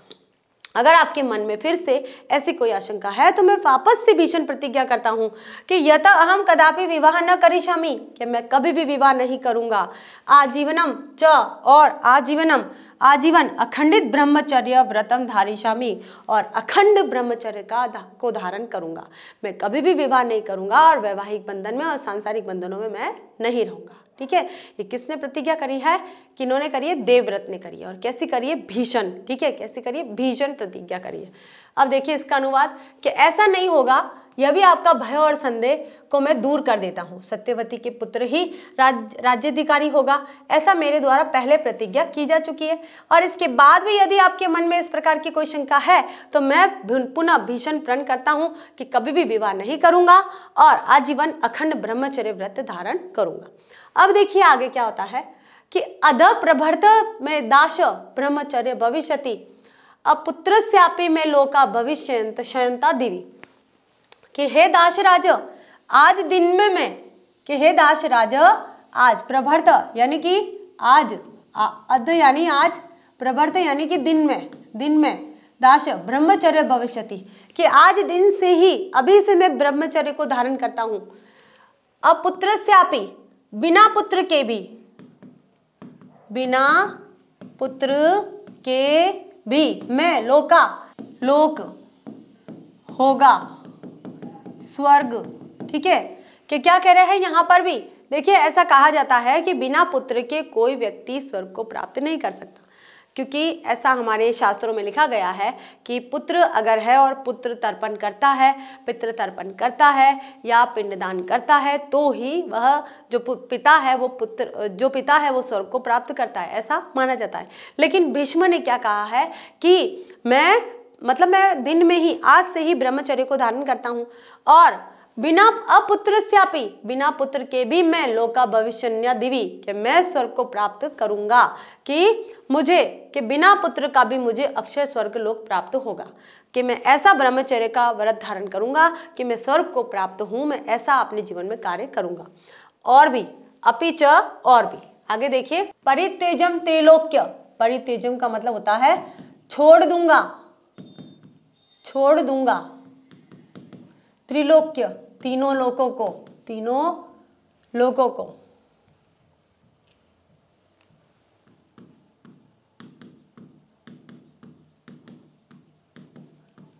अगर आपके मन में फिर से ऐसी कोई आशंका है तो मैं वापस से भीषण प्रतिज्ञा करता हूँ कि यत अहम कदापि विवाह न करी शामी कि मैं कभी भी विवाह नहीं करूँगा आजीवनम च और आजीवनम आजीवन अखंडित ब्रह्मचर्य व्रतम धारिशामी और अखंड ब्रह्मचर्य का को धारण करूँगा मैं कभी भी विवाह नहीं करूँगा और वैवाहिक बंधन में और सांसारिक बंधनों में मैं नहीं रहूँगा ठीक है ये किसने प्रतिज्ञा करी है किन्होंने करी है देवव्रत ने करी है और कैसी करिए भीषण ठीक है कैसी करिए भीषण प्रतिज्ञा करिए अब देखिए इसका अनुवाद कि ऐसा नहीं होगा यह भी आपका भय और संदेह को मैं दूर कर देता हूँ सत्यवती के पुत्र ही राज राज्याधिकारी होगा ऐसा मेरे द्वारा पहले प्रतिज्ञा की जा चुकी है और इसके बाद भी यदि आपके मन में इस प्रकार की कोई शंका है तो मैं पुनः भीषण प्रण करता हूँ कि कभी भी विवाह नहीं करूँगा और आजीवन अखंड ब्रह्मचर्य व्रत धारण करूँगा अब देखिए आगे क्या होता है कि अध प्रभर्त में दाश ब्रह्मचर्य भविष्य अपुत्र में लोका भविष्य शयंता दिवी कि हे दास राज आज दिन में मैं कि हे दास राज आज प्रभर्त यानी कि आज अध यानी आज प्रभर्त यानी कि दिन में दिन में दास ब्रह्मचर्य भविष्यति कि आज दिन से ही अभी से मैं ब्रह्मचर्य को धारण करता हूँ अपुत्र बिना पुत्र के भी बिना पुत्र के भी मैं लोका लोक होगा स्वर्ग ठीक है कि क्या कह रहे हैं यहां पर भी देखिए ऐसा कहा जाता है कि बिना पुत्र के कोई व्यक्ति स्वर्ग को प्राप्त नहीं कर सकता क्योंकि ऐसा हमारे शास्त्रों में लिखा गया है कि पुत्र अगर है और पुत्र तर्पण करता है पितृ तर्पण करता है या पिंडदान करता है तो ही वह जो पिता है वो पुत्र जो पिता है वो स्वर्ग को प्राप्त करता है ऐसा माना जाता है लेकिन भीष्म ने क्या कहा है कि मैं मतलब मैं दिन में ही आज से ही ब्रह्मचर्य को धारण करता हूँ और बिना अपुत्र स्यापी बिना पुत्र के भी मैं लोका भविष्य दिवी कि मैं स्वर्ग को प्राप्त करूंगा कि मुझे कि बिना पुत्र का भी मुझे अक्षय स्वर्ग लोक प्राप्त होगा कि मैं ऐसा ब्रह्मचर्य का व्रत धारण करूंगा कि मैं स्वर्ग को प्राप्त हूं मैं ऐसा अपने जीवन में कार्य करूंगा और भी अपिच और भी आगे देखिए परितेजम तेलोक्य परितेजम का मतलब होता है छोड़ दूंगा छोड़ दूंगा त्रिलोक्य तीनों लोकों को तीनों लोकों को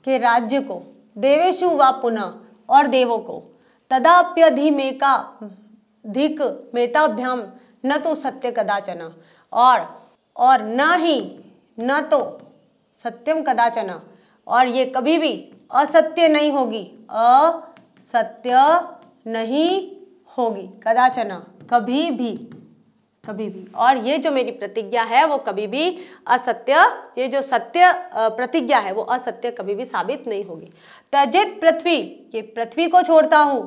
के राज्य को देवेशु व पुनः और देवों को तदाप्यधिमेका धिक मेताभ्याम न तो सत्य कदाचन और और न ही न तो सत्यम कदाचन और ये कभी भी असत्य नहीं होगी असत्य नहीं होगी कदाचन कभी भी कभी भी और ये जो मेरी प्रतिज्ञा है वो कभी भी असत्य ये जो सत्य प्रतिज्ञा है वो असत्य कभी भी साबित नहीं होगी तजित पृथ्वी ये पृथ्वी को छोड़ता हूँ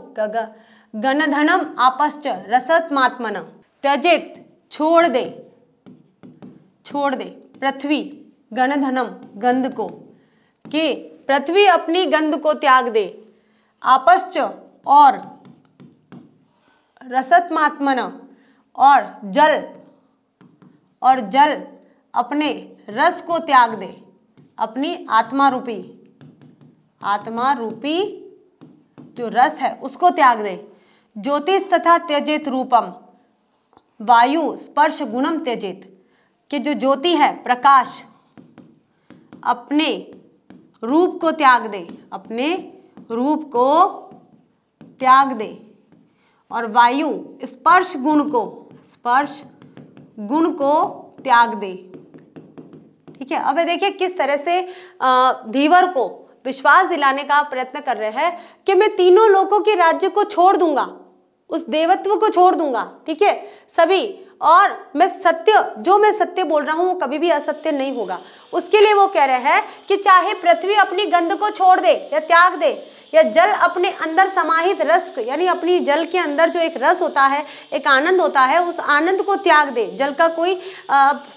गणधनम आपश्च मात्मन त्यजित छोड़ दे छोड़ दे पृथ्वी गणधनम गंध को के पृथ्वी अपनी गंध को त्याग दे आपश्च और रसतमात्मन और जल और जल अपने रस को त्याग दे अपनी आत्मा रूपी आत्मा रूपी जो रस है उसको त्याग दे ज्योतिष तथा त्यजित रूपम वायु स्पर्श गुणम त्यजित कि जो ज्योति है प्रकाश अपने रूप को त्याग दे अपने रूप को त्याग दे और वायु स्पर्श गुण को स्पर्श गुण को त्याग दे ठीक है अब देखिए किस तरह से धीवर को विश्वास दिलाने का प्रयत्न कर रहे हैं कि मैं तीनों लोगों के राज्य को छोड़ दूंगा उस देवत्व को छोड़ दूंगा ठीक है सभी और मैं सत्य जो मैं सत्य बोल रहा हूँ वो कभी भी असत्य नहीं होगा उसके लिए वो कह रहे हैं कि चाहे पृथ्वी अपनी गंध को छोड़ दे या त्याग दे या जल अपने अंदर समाहित रस यानी अपनी जल के अंदर जो एक रस होता है एक आनंद होता है उस आनंद को त्याग दे जल का कोई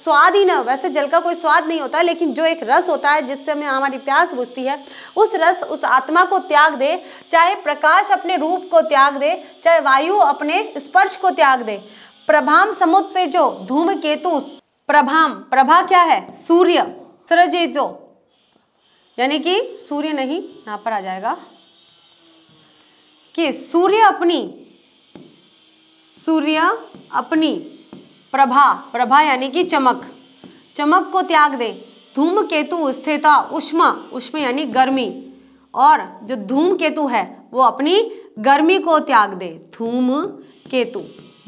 स्वाद ही ना वैसे जल का कोई स्वाद नहीं होता लेकिन जो एक रस होता है जिससे हमें हमारी प्यास बुझती है उस रस उस आत्मा को त्याग दे चाहे प्रकाश अपने रूप को त्याग दे चाहे वायु अपने स्पर्श को त्याग दे प्रभाम धूम केतु प्रभाम प्रभा क्या है सूर्य सूरजेजो यानी कि सूर्य नहीं यहां पर आ जाएगा कि सूर्य अपनी सूर्य अपनी प्रभा प्रभा यानी कि चमक चमक को त्याग दे धूम केतु स्थिरता उष्मा उष्मा यानी गर्मी और जो धूम केतु है वो अपनी गर्मी को त्याग दे धूम केतु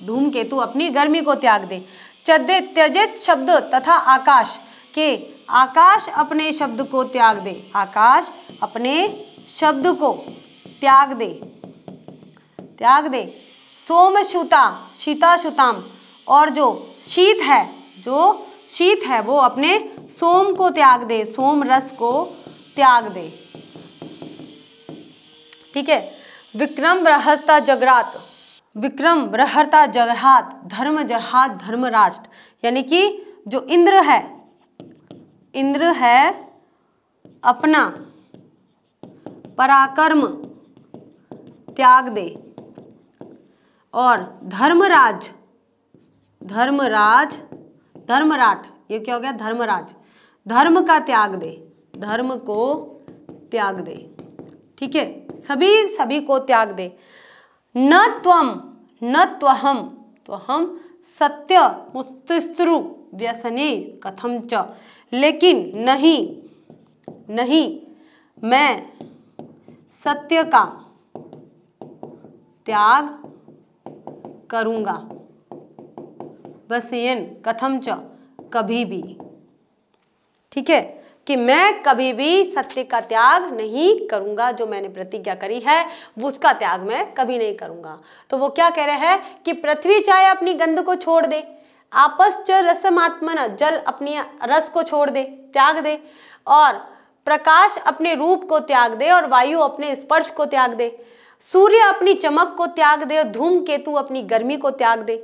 धूम केतु अपनी गर्मी को त्याग दे चदे त्यजित शब्द तथा आकाश के आकाश अपने शब्द को त्याग दे आकाश अपने शब्द को त्याग दे त्याग दे सोम सूता शीता और जो शीत है जो शीत है वो अपने सोम को त्याग दे सोम रस को त्याग दे ठीक है विक्रम बृहस्ता जगरात विक्रम रहता जरहात धर्म जरहात राष्ट्र यानी कि जो इंद्र है इंद्र है अपना पराक्रम त्याग दे और धर्मराज धर्मराज धर्मराट ये क्या हो गया धर्मराज धर्म का त्याग दे धर्म को त्याग दे ठीक है सभी सभी को त्याग दे न त्वम न त्वहम त्वहम सत्य मुस्तिस्त्रु व्यसने कथम च लेकिन नहीं नहीं मैं सत्य का त्याग करूँगा बस येन कथम च कभी भी ठीक है कि मैं कभी भी सत्य का त्याग नहीं करूँगा जो मैंने प्रतिज्ञा करी है वो उसका त्याग मैं कभी नहीं करूँगा तो वो क्या कह रहे हैं कि पृथ्वी चाहे अपनी गंध को छोड़ दे आपस च रसमात्मा जल अपनी रस को छोड़ दे त्याग दे और प्रकाश अपने रूप को त्याग दे और वायु अपने स्पर्श को त्याग दे सूर्य अपनी चमक को त्याग दे और धूम केतु अपनी गर्मी को त्याग दे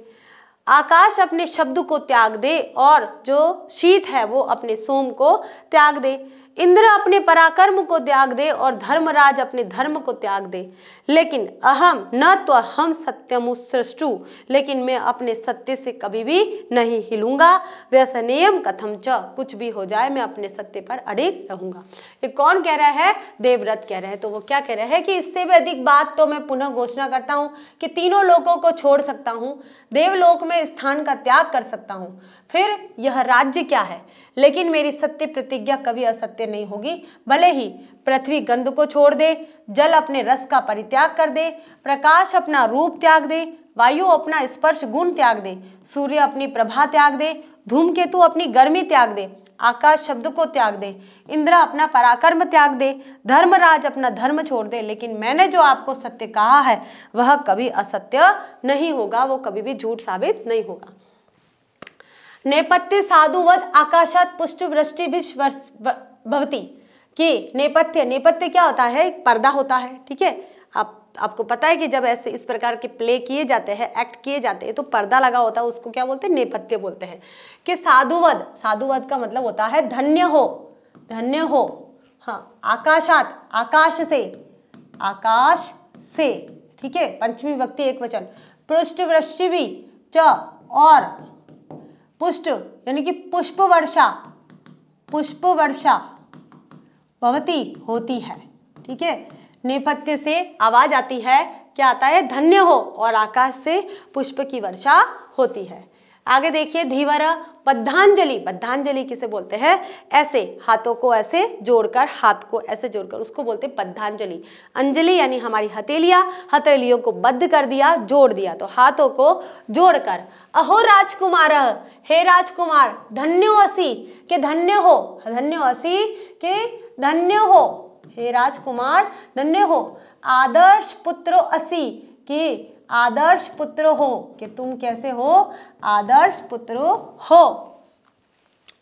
आकाश अपने शब्द को त्याग दे और जो शीत है वो अपने सोम को त्याग दे इंद्र अपने पराक्रम को त्याग दे और धर्मराज अपने धर्म को त्याग दे लेकिन अहम न तो हम सृष्टु लेकिन मैं अपने सत्य से कभी भी नहीं हिलूंगा व्यसनेयम कथम च कुछ भी हो जाए मैं अपने सत्य पर अडिग रहूंगा ये कौन कह रहा है देवव्रत कह रहे हैं तो वो क्या कह रहे हैं कि इससे भी अधिक बात तो मैं पुनः घोषणा करता हूँ कि तीनों लोगों को छोड़ सकता हूँ देवलोक में स्थान का त्याग कर सकता हूँ फिर यह राज्य क्या है लेकिन मेरी सत्य प्रतिज्ञा कभी असत्य नहीं होगी भले ही पृथ्वी गंध को छोड़ दे जल अपने रस का परित्याग कर दे प्रकाश अपना रूप त्याग दे वायु अपना स्पर्श गुण त्याग दे सूर्य अपनी प्रभा त्याग दे धूमकेतु अपनी गर्मी त्याग दे आकाश शब्द को त्याग दे इंद्रा अपना पराक्रम त्याग दे धर्मराज अपना धर्म छोड़ दे लेकिन मैंने जो आपको सत्य कहा है वह कभी असत्य नहीं होगा वो कभी भी झूठ साबित नहीं होगा नेपथ्य साधुवध आकाशात पुष्टवृष्टि भी भवती कि नेपथ्य नेपथ्य क्या होता है पर्दा होता है ठीक है आप आपको पता है कि जब ऐसे इस प्रकार के प्ले किए जाते हैं एक्ट किए जाते हैं तो पर्दा लगा होता है उसको क्या बोलते हैं नेपथ्य बोलते हैं कि साधुवध साधुवध का मतलब होता है धन्य हो धन्य हो हाँ आकाशात आकाश से आकाश से ठीक है पंचमी व्यक्ति एक वचन भी च और पुष्ट यानी कि पुष्प वर्षा पुष्प वर्षा भवती होती है ठीक है नेपथ्य से आवाज आती है क्या आता है धन्य हो और आकाश से पुष्प की वर्षा होती है आगे देखिए धीवर बद्धांजलि बद्धांजलि किसे बोलते हैं ऐसे हाथों को ऐसे जोड़कर हाथ को ऐसे जोड़कर उसको बोलते हैं बद्धांजलि अंजलि यानी हमारी हथेलिया हथेलियों को बद्ध कर दिया जोड़ दिया तो हाथों को जोड़कर अहो राजकुमार हे राजकुमार धन्यो असी के धन्य हो धन्यो असी के धन्य हो हे राजकुमार धन्य हो आदर्श पुत्रो असी के आदर्श पुत्र हो कि तुम कैसे हो आदर्श पुत्र हो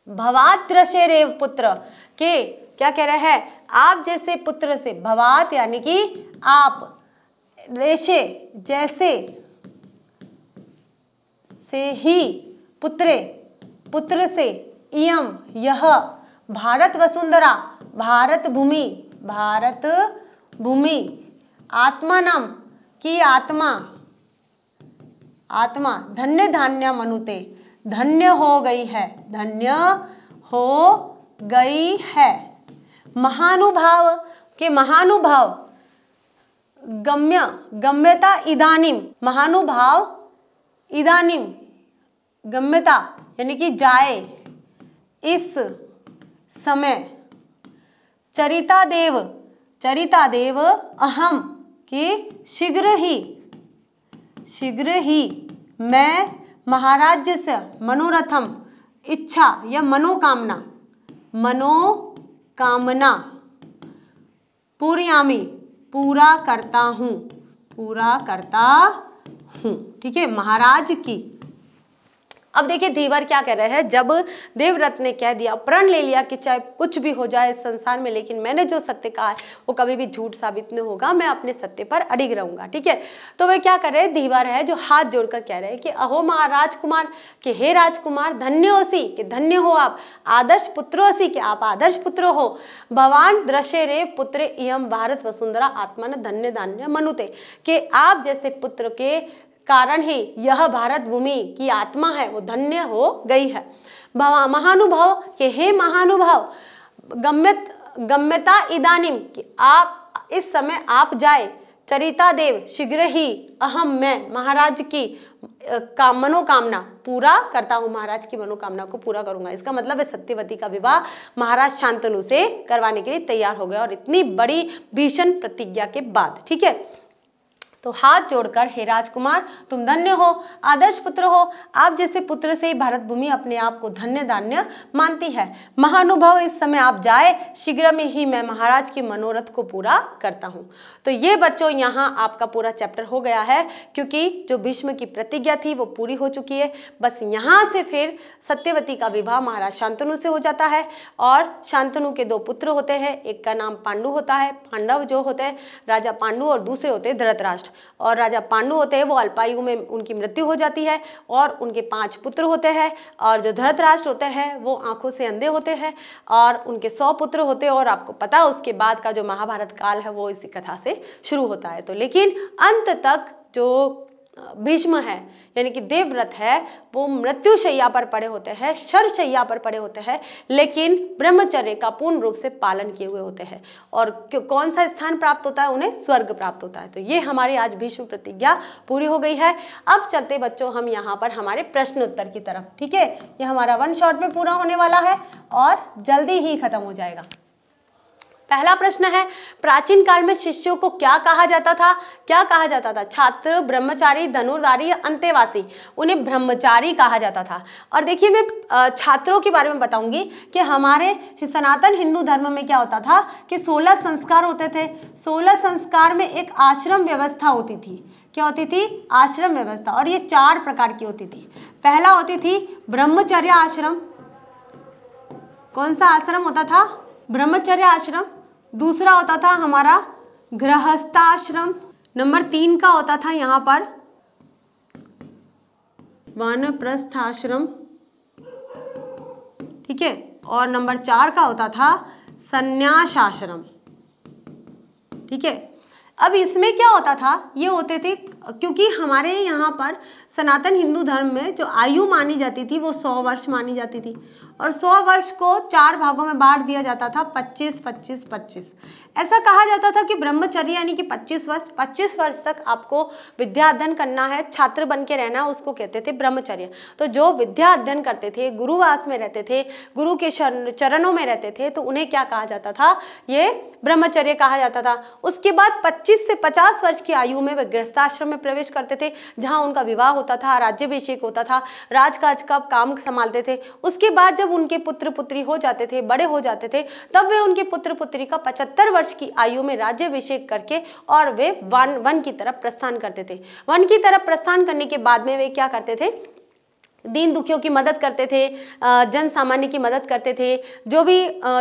भवाद्रशे रे पुत्र के क्या कह रहा है आप जैसे पुत्र से भवात यानी कि आप रेशे जैसे से ही पुत्रे पुत्र से इम यह भारत वसुंधरा भारत भूमि भारत भूमि आत्मा नम की आत्मा आत्मा धन्य धान्य मनुते धन्य हो गई है धन्य हो गई है महानुभाव के महानुभाव गम्य गम्यता इदानिम महानुभाव इदानिम गम्यता यानी कि जाए इस समय चरिता देव चरिता देव अहम कि शीघ्र ही शीघ्र ही मैं महाराज से मनोरथम इच्छा या मनोकामना मनोकामना पूर्यामी पूरा करता हूँ पूरा करता हूँ ठीक है महाराज की अब देखिए धीवर क्या कह रहे हैं जब देवव्रत ने कह दिया प्रण ले लिया कि चाहे कुछ भी हो जाए इस संसार में लेकिन मैंने जो सत्य कहा है वो कभी भी झूठ साबित नहीं होगा मैं अपने सत्य पर अड़िग रहूंगा ठीक है तो वे क्या कर रहे हैं धीवर है जो हाथ जोड़कर कह रहे हैं कि अहो माँ राजकुमार के हे राजकुमार धन्य होसी कि धन्य हो आप आदर्श पुत्रोसी कि आप आदर्श पुत्र हो भगवान दृश्य रे पुत्र इम भारत वसुंधरा आत्मा धन्य धान्य मनुते कि आप जैसे पुत्र के कारण ही यह भारत भूमि की आत्मा है वो धन्य हो गई है भवा महानुभाव के हे महानुभाव गम्यत गम्यता इदानिम कि आप इस समय आप जाए चरिता देव शीघ्र ही अहम मैं महाराज की का मनोकामना पूरा करता हूँ महाराज की मनोकामना को पूरा करूंगा इसका मतलब है सत्यवती का विवाह महाराज शांतनु से करवाने के लिए तैयार हो गया और इतनी बड़ी भीषण प्रतिज्ञा के बाद ठीक है तो हाथ जोड़कर हे राजकुमार तुम धन्य हो आदर्श पुत्र हो आप जैसे पुत्र से ही भारत भूमि अपने आप को धन्य धान्य मानती है महानुभाव इस समय आप जाए शीघ्र में ही मैं महाराज की मनोरथ को पूरा करता हूँ तो ये बच्चों यहाँ आपका पूरा चैप्टर हो गया है क्योंकि जो भीष्म की प्रतिज्ञा थी वो पूरी हो चुकी है बस यहाँ से फिर सत्यवती का विवाह महाराज शांतनु से हो जाता है और शांतनु के दो पुत्र होते हैं एक का नाम पांडु होता है पांडव जो होते हैं राजा पांडु और दूसरे होते हैं धरतराष्ट्र और राजा पांडु होते हैं वो अल्पायु में उनकी मृत्यु हो जाती है और उनके पांच पुत्र होते हैं और जो धरतराष्ट्र होते हैं वो आंखों से अंधे होते हैं और उनके सौ पुत्र होते हैं और आपको पता है उसके बाद का जो महाभारत काल है वो इसी कथा से शुरू होता है तो लेकिन अंत तक जो भीष्म है यानी कि देवव्रत है वो मृत्युशैया पर पड़े होते हैं शरशैया पर पड़े होते हैं लेकिन ब्रह्मचर्य का पूर्ण रूप से पालन किए हुए होते हैं और कौन सा स्थान प्राप्त होता है उन्हें स्वर्ग प्राप्त होता है तो ये हमारी आज भीष्म प्रतिज्ञा पूरी हो गई है अब चलते बच्चों हम यहाँ पर हमारे प्रश्न उत्तर की तरफ ठीक है ये हमारा वन शॉट में पूरा होने वाला है और जल्दी ही खत्म हो जाएगा पहला प्रश्न है प्राचीन काल में शिष्यों को क्या कहा जाता था क्या कहा जाता था छात्र ब्रह्मचारी धनुर्धारी या अंत्यवासी उन्हें ब्रह्मचारी कहा जाता था और देखिए मैं छात्रों के बारे में बताऊंगी कि हमारे सनातन हिंदू धर्म में क्या होता था कि सोलह संस्कार होते थे सोलह संस्कार में एक आश्रम व्यवस्था होती थी क्या होती थी आश्रम व्यवस्था और ये चार प्रकार की होती थी पहला होती थी ब्रह्मचर्य आश्रम कौन सा आश्रम होता था ब्रह्मचर्य आश्रम दूसरा होता था हमारा गृहस्थाश्रम नंबर तीन का होता था यहाँ पर वानप्रस्थाश्रम ठीक है और नंबर चार का होता था संन्यास आश्रम ठीक है अब इसमें क्या होता था ये होते थे क्योंकि हमारे यहाँ पर सनातन हिंदू धर्म में जो आयु मानी जाती थी वो सौ वर्ष मानी जाती थी और 100 वर्ष को चार भागों में बांट दिया जाता था 25 25 25 ऐसा कहा जाता था कि ब्रह्मचर्य यानी कि 25 वर्ष 25 वर्ष तक आपको विद्या अध्ययन करना है छात्र बन के रहना उसको कहते थे ब्रह्मचर्य तो जो विद्या अध्ययन करते थे गुरुवास में रहते थे गुरु के चरणों में रहते थे तो उन्हें क्या कहा जाता था ये ब्रह्मचर्य कहा जाता था उसके बाद पच्चीस से पचास वर्ष की आयु में वे गृहस्थाश्रम में प्रवेश करते थे जहाँ उनका विवाह होता था राज्यभिषेक होता था राजकाज का काम संभालते थे उसके बाद जब उनके पुत्र पुत्री हो जाते थे बड़े हो जाते थे तब वे उनके पुत्र पुत्री का पचहत्तर वर्ष वर्ष की आयु में राज्यभिषेक करके और वे वन वन की तरफ प्रस्थान करते थे वन की तरफ प्रस्थान करने के बाद में वे क्या करते थे दीन दुखियों की मदद करते थे जन सामान्य की मदद करते थे जो भी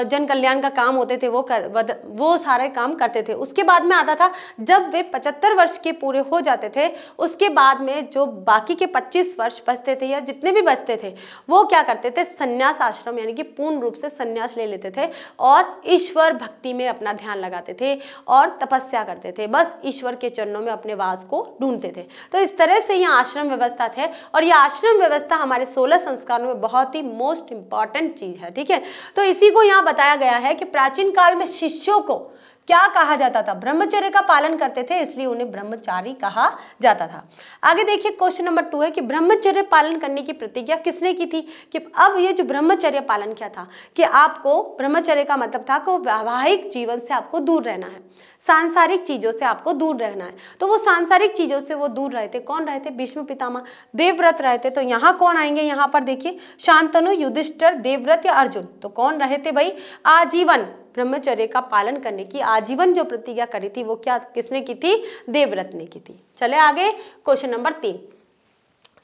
जन कल्याण का काम होते थे वो कर, वो सारे काम करते थे उसके बाद में आता था जब वे पचहत्तर वर्ष के पूरे हो जाते थे उसके बाद में जो बाकी के पच्चीस वर्ष बचते थे या जितने भी बचते थे वो क्या करते थे संन्यास आश्रम यानी कि पूर्ण रूप से संन्यास ले लेते थे और ईश्वर भक्ति में अपना ध्यान लगाते थे और तपस्या करते थे बस ईश्वर के चरणों में अपने वास को ढूंढते थे तो इस तरह से यह आश्रम व्यवस्था थे और यह आश्रम व्यवस्था आवश्यकता हमारे सोलह संस्कारों में बहुत ही मोस्ट इंपॉर्टेंट चीज है ठीक है तो इसी को यहां बताया गया है कि प्राचीन काल में शिष्यों को क्या कहा जाता था ब्रह्मचर्य का पालन करते थे इसलिए उन्हें ब्रह्मचारी कहा जाता था आगे देखिए क्वेश्चन नंबर टू है कि ब्रह्मचर्य पालन करने की प्रतिज्ञा किसने की थी कि अब ये जो ब्रह्मचर्य पालन किया था कि आपको ब्रह्मचर्य का मतलब था कि वैवाहिक जीवन से आपको दूर रहना है सांसारिक चीज़ों से आपको दूर रहना है तो वो सांसारिक चीज़ों से वो दूर रहते कौन रहते भीष्म पितामा देवव्रत रहते तो यहाँ कौन आएंगे यहाँ पर देखिए शांतनु युधिष्ठर देवव्रत या अर्जुन तो कौन रहते भाई आजीवन ब्रह्मचर्य का पालन करने की आजीवन जो प्रतिज्ञा करी थी वो क्या किसने की थी देवव्रत ने की थी चले आगे क्वेश्चन नंबर तीन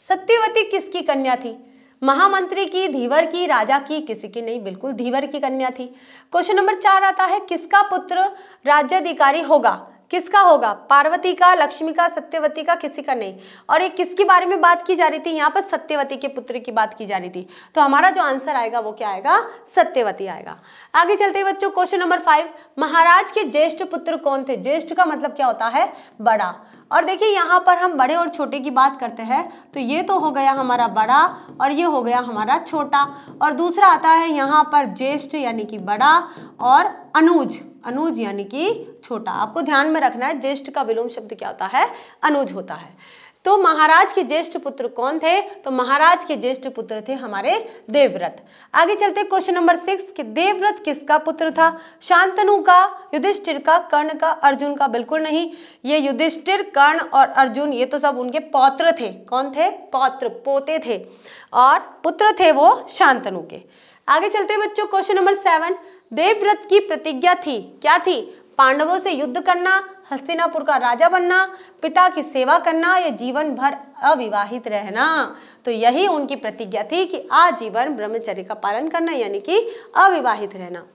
सत्यवती किसकी कन्या थी महामंत्री की धीवर की राजा की किसी की नहीं बिल्कुल धीवर की कन्या थी क्वेश्चन नंबर चार आता है किसका पुत्र राज्याधिकारी होगा किसका होगा पार्वती का लक्ष्मी का सत्यवती का किसी का नहीं और ये किसके बारे में बात की जा रही थी यहाँ पर सत्यवती के पुत्र की बात की जा रही थी तो हमारा जो आंसर आएगा वो क्या आएगा सत्यवती आएगा आगे चलते हैं बच्चों क्वेश्चन नंबर फाइव महाराज के ज्येष्ठ पुत्र कौन थे ज्येष्ठ का मतलब क्या होता है बड़ा और देखिए यहाँ पर हम बड़े और छोटे की बात करते हैं तो ये तो हो गया हमारा बड़ा और ये हो गया हमारा छोटा और दूसरा आता है यहाँ पर ज्येष्ठ यानी कि बड़ा और अनुज अनुज यानी कि छोटा आपको ध्यान में रखना है ज्येष्ठ का विलोम शब्द क्या होता है अनुज होता है तो महाराज के ज्येष्ठ पुत्र कौन थे तो महाराज के ज्येष्ठ पुत्र थे हमारे देवव्रत आगे चलते क्वेश्चन नंबर सिक्स कि देवव्रत किसका पुत्र था शांतनु का युधिष्ठिर का कर्ण का अर्जुन का बिल्कुल नहीं ये युधिष्ठिर कर्ण और अर्जुन ये तो सब उनके पौत्र थे कौन थे पौत्र पोते थे और पुत्र थे वो शांतनु के आगे चलते बच्चों क्वेश्चन नंबर सेवन देवव्रत की प्रतिज्ञा थी क्या थी पांडवों से युद्ध करना हस्तिनापुर का राजा बनना पिता की सेवा करना या जीवन भर अविवाहित रहना तो यही उनकी प्रतिज्ञा थी कि आजीवन ब्रह्मचर्य का पालन करना यानी कि अविवाहित रहना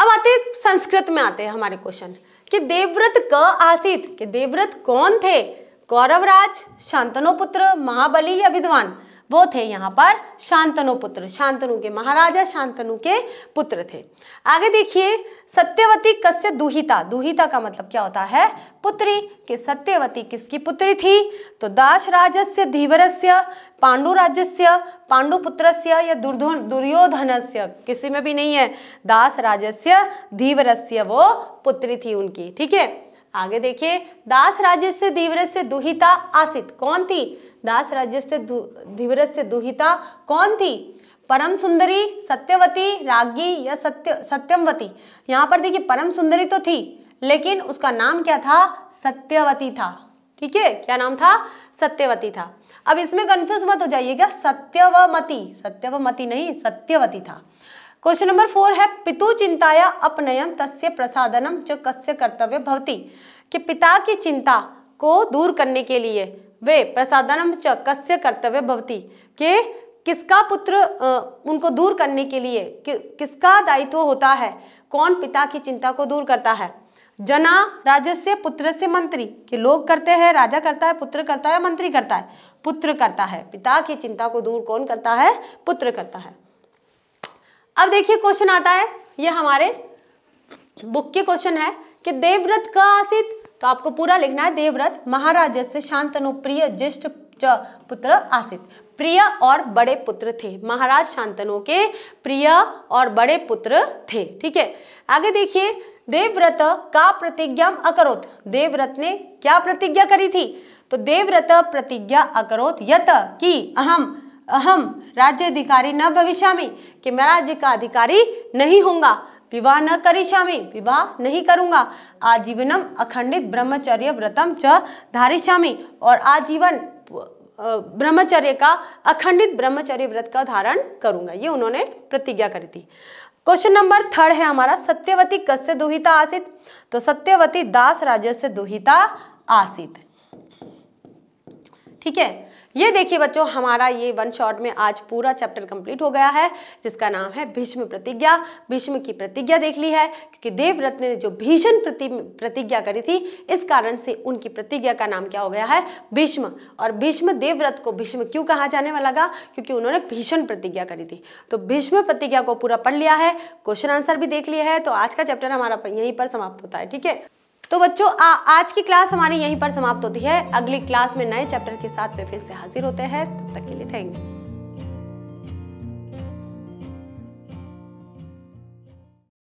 अब आते संस्कृत में आते हैं हमारे क्वेश्चन कि देवव्रत क आसित कि देवव्रत कौन थे कौरवराज शांतनुपुत्र महाबली या विद्वान वो थे यहाँ पर शांतनु पुत्र शांतनु के महाराजा शांतनु के पुत्र थे आगे देखिए सत्यवती कस्य दुहिता दुहिता का मतलब क्या होता है पुत्री कि सत्यवती किसकी पुत्री थी तो दास राजस्य धीवरस्य राजस्य पांडुपुत्र या दुर्धन दुर्योधनस्य किसी में भी नहीं है दास राजस्य धीवरस्य वो पुत्री थी उनकी ठीक है आगे देखिए दास राज्य से दिवरस से दुहिता आसित कौन थी दास राज्य से दिवरस से दुहिता कौन थी परम सुंदरी सत्यवती रागी या सत्य सत्यमवती यहाँ पर देखिए परम सुंदरी तो थी लेकिन उसका नाम क्या था सत्यवती था ठीक है क्या नाम था सत्यवती था अब इसमें कंफ्यूज मत हो जाइएगा सत्यवमती सत्यवमती नहीं सत्यवती था क्वेश्चन नंबर फोर है पितु चिंताया अपनयम तस्य प्रसादनम च कस्य कर्तव्य भवती कि पिता की चिंता को दूर करने के लिए वे प्रसादनम च कस्य कर्तव्य भवती के किसका पुत्र उनको दूर करने के लिए कि, किसका दायित्व होता है कौन पिता की चिंता को दूर करता है जना राजस्य पुत्र से मंत्री कि लोग करते हैं राजा करता है पुत्र करता है मंत्री करता है पुत्र करता है पिता की चिंता को दूर कौन करता है पुत्र करता है अब देखिए क्वेश्चन आता है ये हमारे बुक के क्वेश्चन है कि देवव्रत का आसित तो आपको पूरा लिखना है देवव्रत महाराज से शांतनु प्रिय ज्येष्ठ पुत्र आसित प्रिय और बड़े पुत्र थे महाराज शांतनु के प्रिय और बड़े पुत्र थे ठीक है आगे देखिए देवव्रत का प्रतिज्ञा अकरोत देवव्रत ने क्या प्रतिज्ञा करी थी तो देवव्रत प्रतिज्ञा अकरोत यत कि अहम अहम राज्य अधिकारी न भविष्यामी कि मैं राज्य का अधिकारी नहीं होऊंगा विवाह न करिष्यामी विवाह नहीं करूंगा आजीवनम अखंडित ब्रह्मचर्य व्रतम च धारिष्यामी और आजीवन ब्रह्मचर्य का अखंडित ब्रह्मचर्य व्रत का धारण करूंगा ये उन्होंने प्रतिज्ञा करी थी क्वेश्चन नंबर थर्ड है हमारा सत्यवती कस से दुहिता आसित तो सत्यवती दास राज्य से आसित ठीक है ये देखिए बच्चों हमारा ये वन शॉट में आज पूरा चैप्टर कंप्लीट हो गया है जिसका नाम है भीष्म प्रतिज्ञा भीष्म की प्रतिज्ञा देख ली है क्योंकि देवव्रत ने जो भीषण प्रतिज्ञा करी थी इस कारण से उनकी प्रतिज्ञा का नाम क्या हो गया है भीष्म और भीष्म देवव्रत को भीष्म क्यों कहा जाने वाला लगा क्योंकि उन्होंने भीषण प्रतिज्ञा करी थी तो भीष्म प्रतिज्ञा को पूरा पढ़ लिया है क्वेश्चन आंसर भी देख लिया है तो आज का चैप्टर हमारा यहीं पर समाप्त होता है ठीक है तो बच्चों आज की क्लास हमारी यहीं पर समाप्त होती है अगली क्लास में नए चैप्टर के साथ में फिर से हाजिर होते हैं तब तक के लिए थैंक यू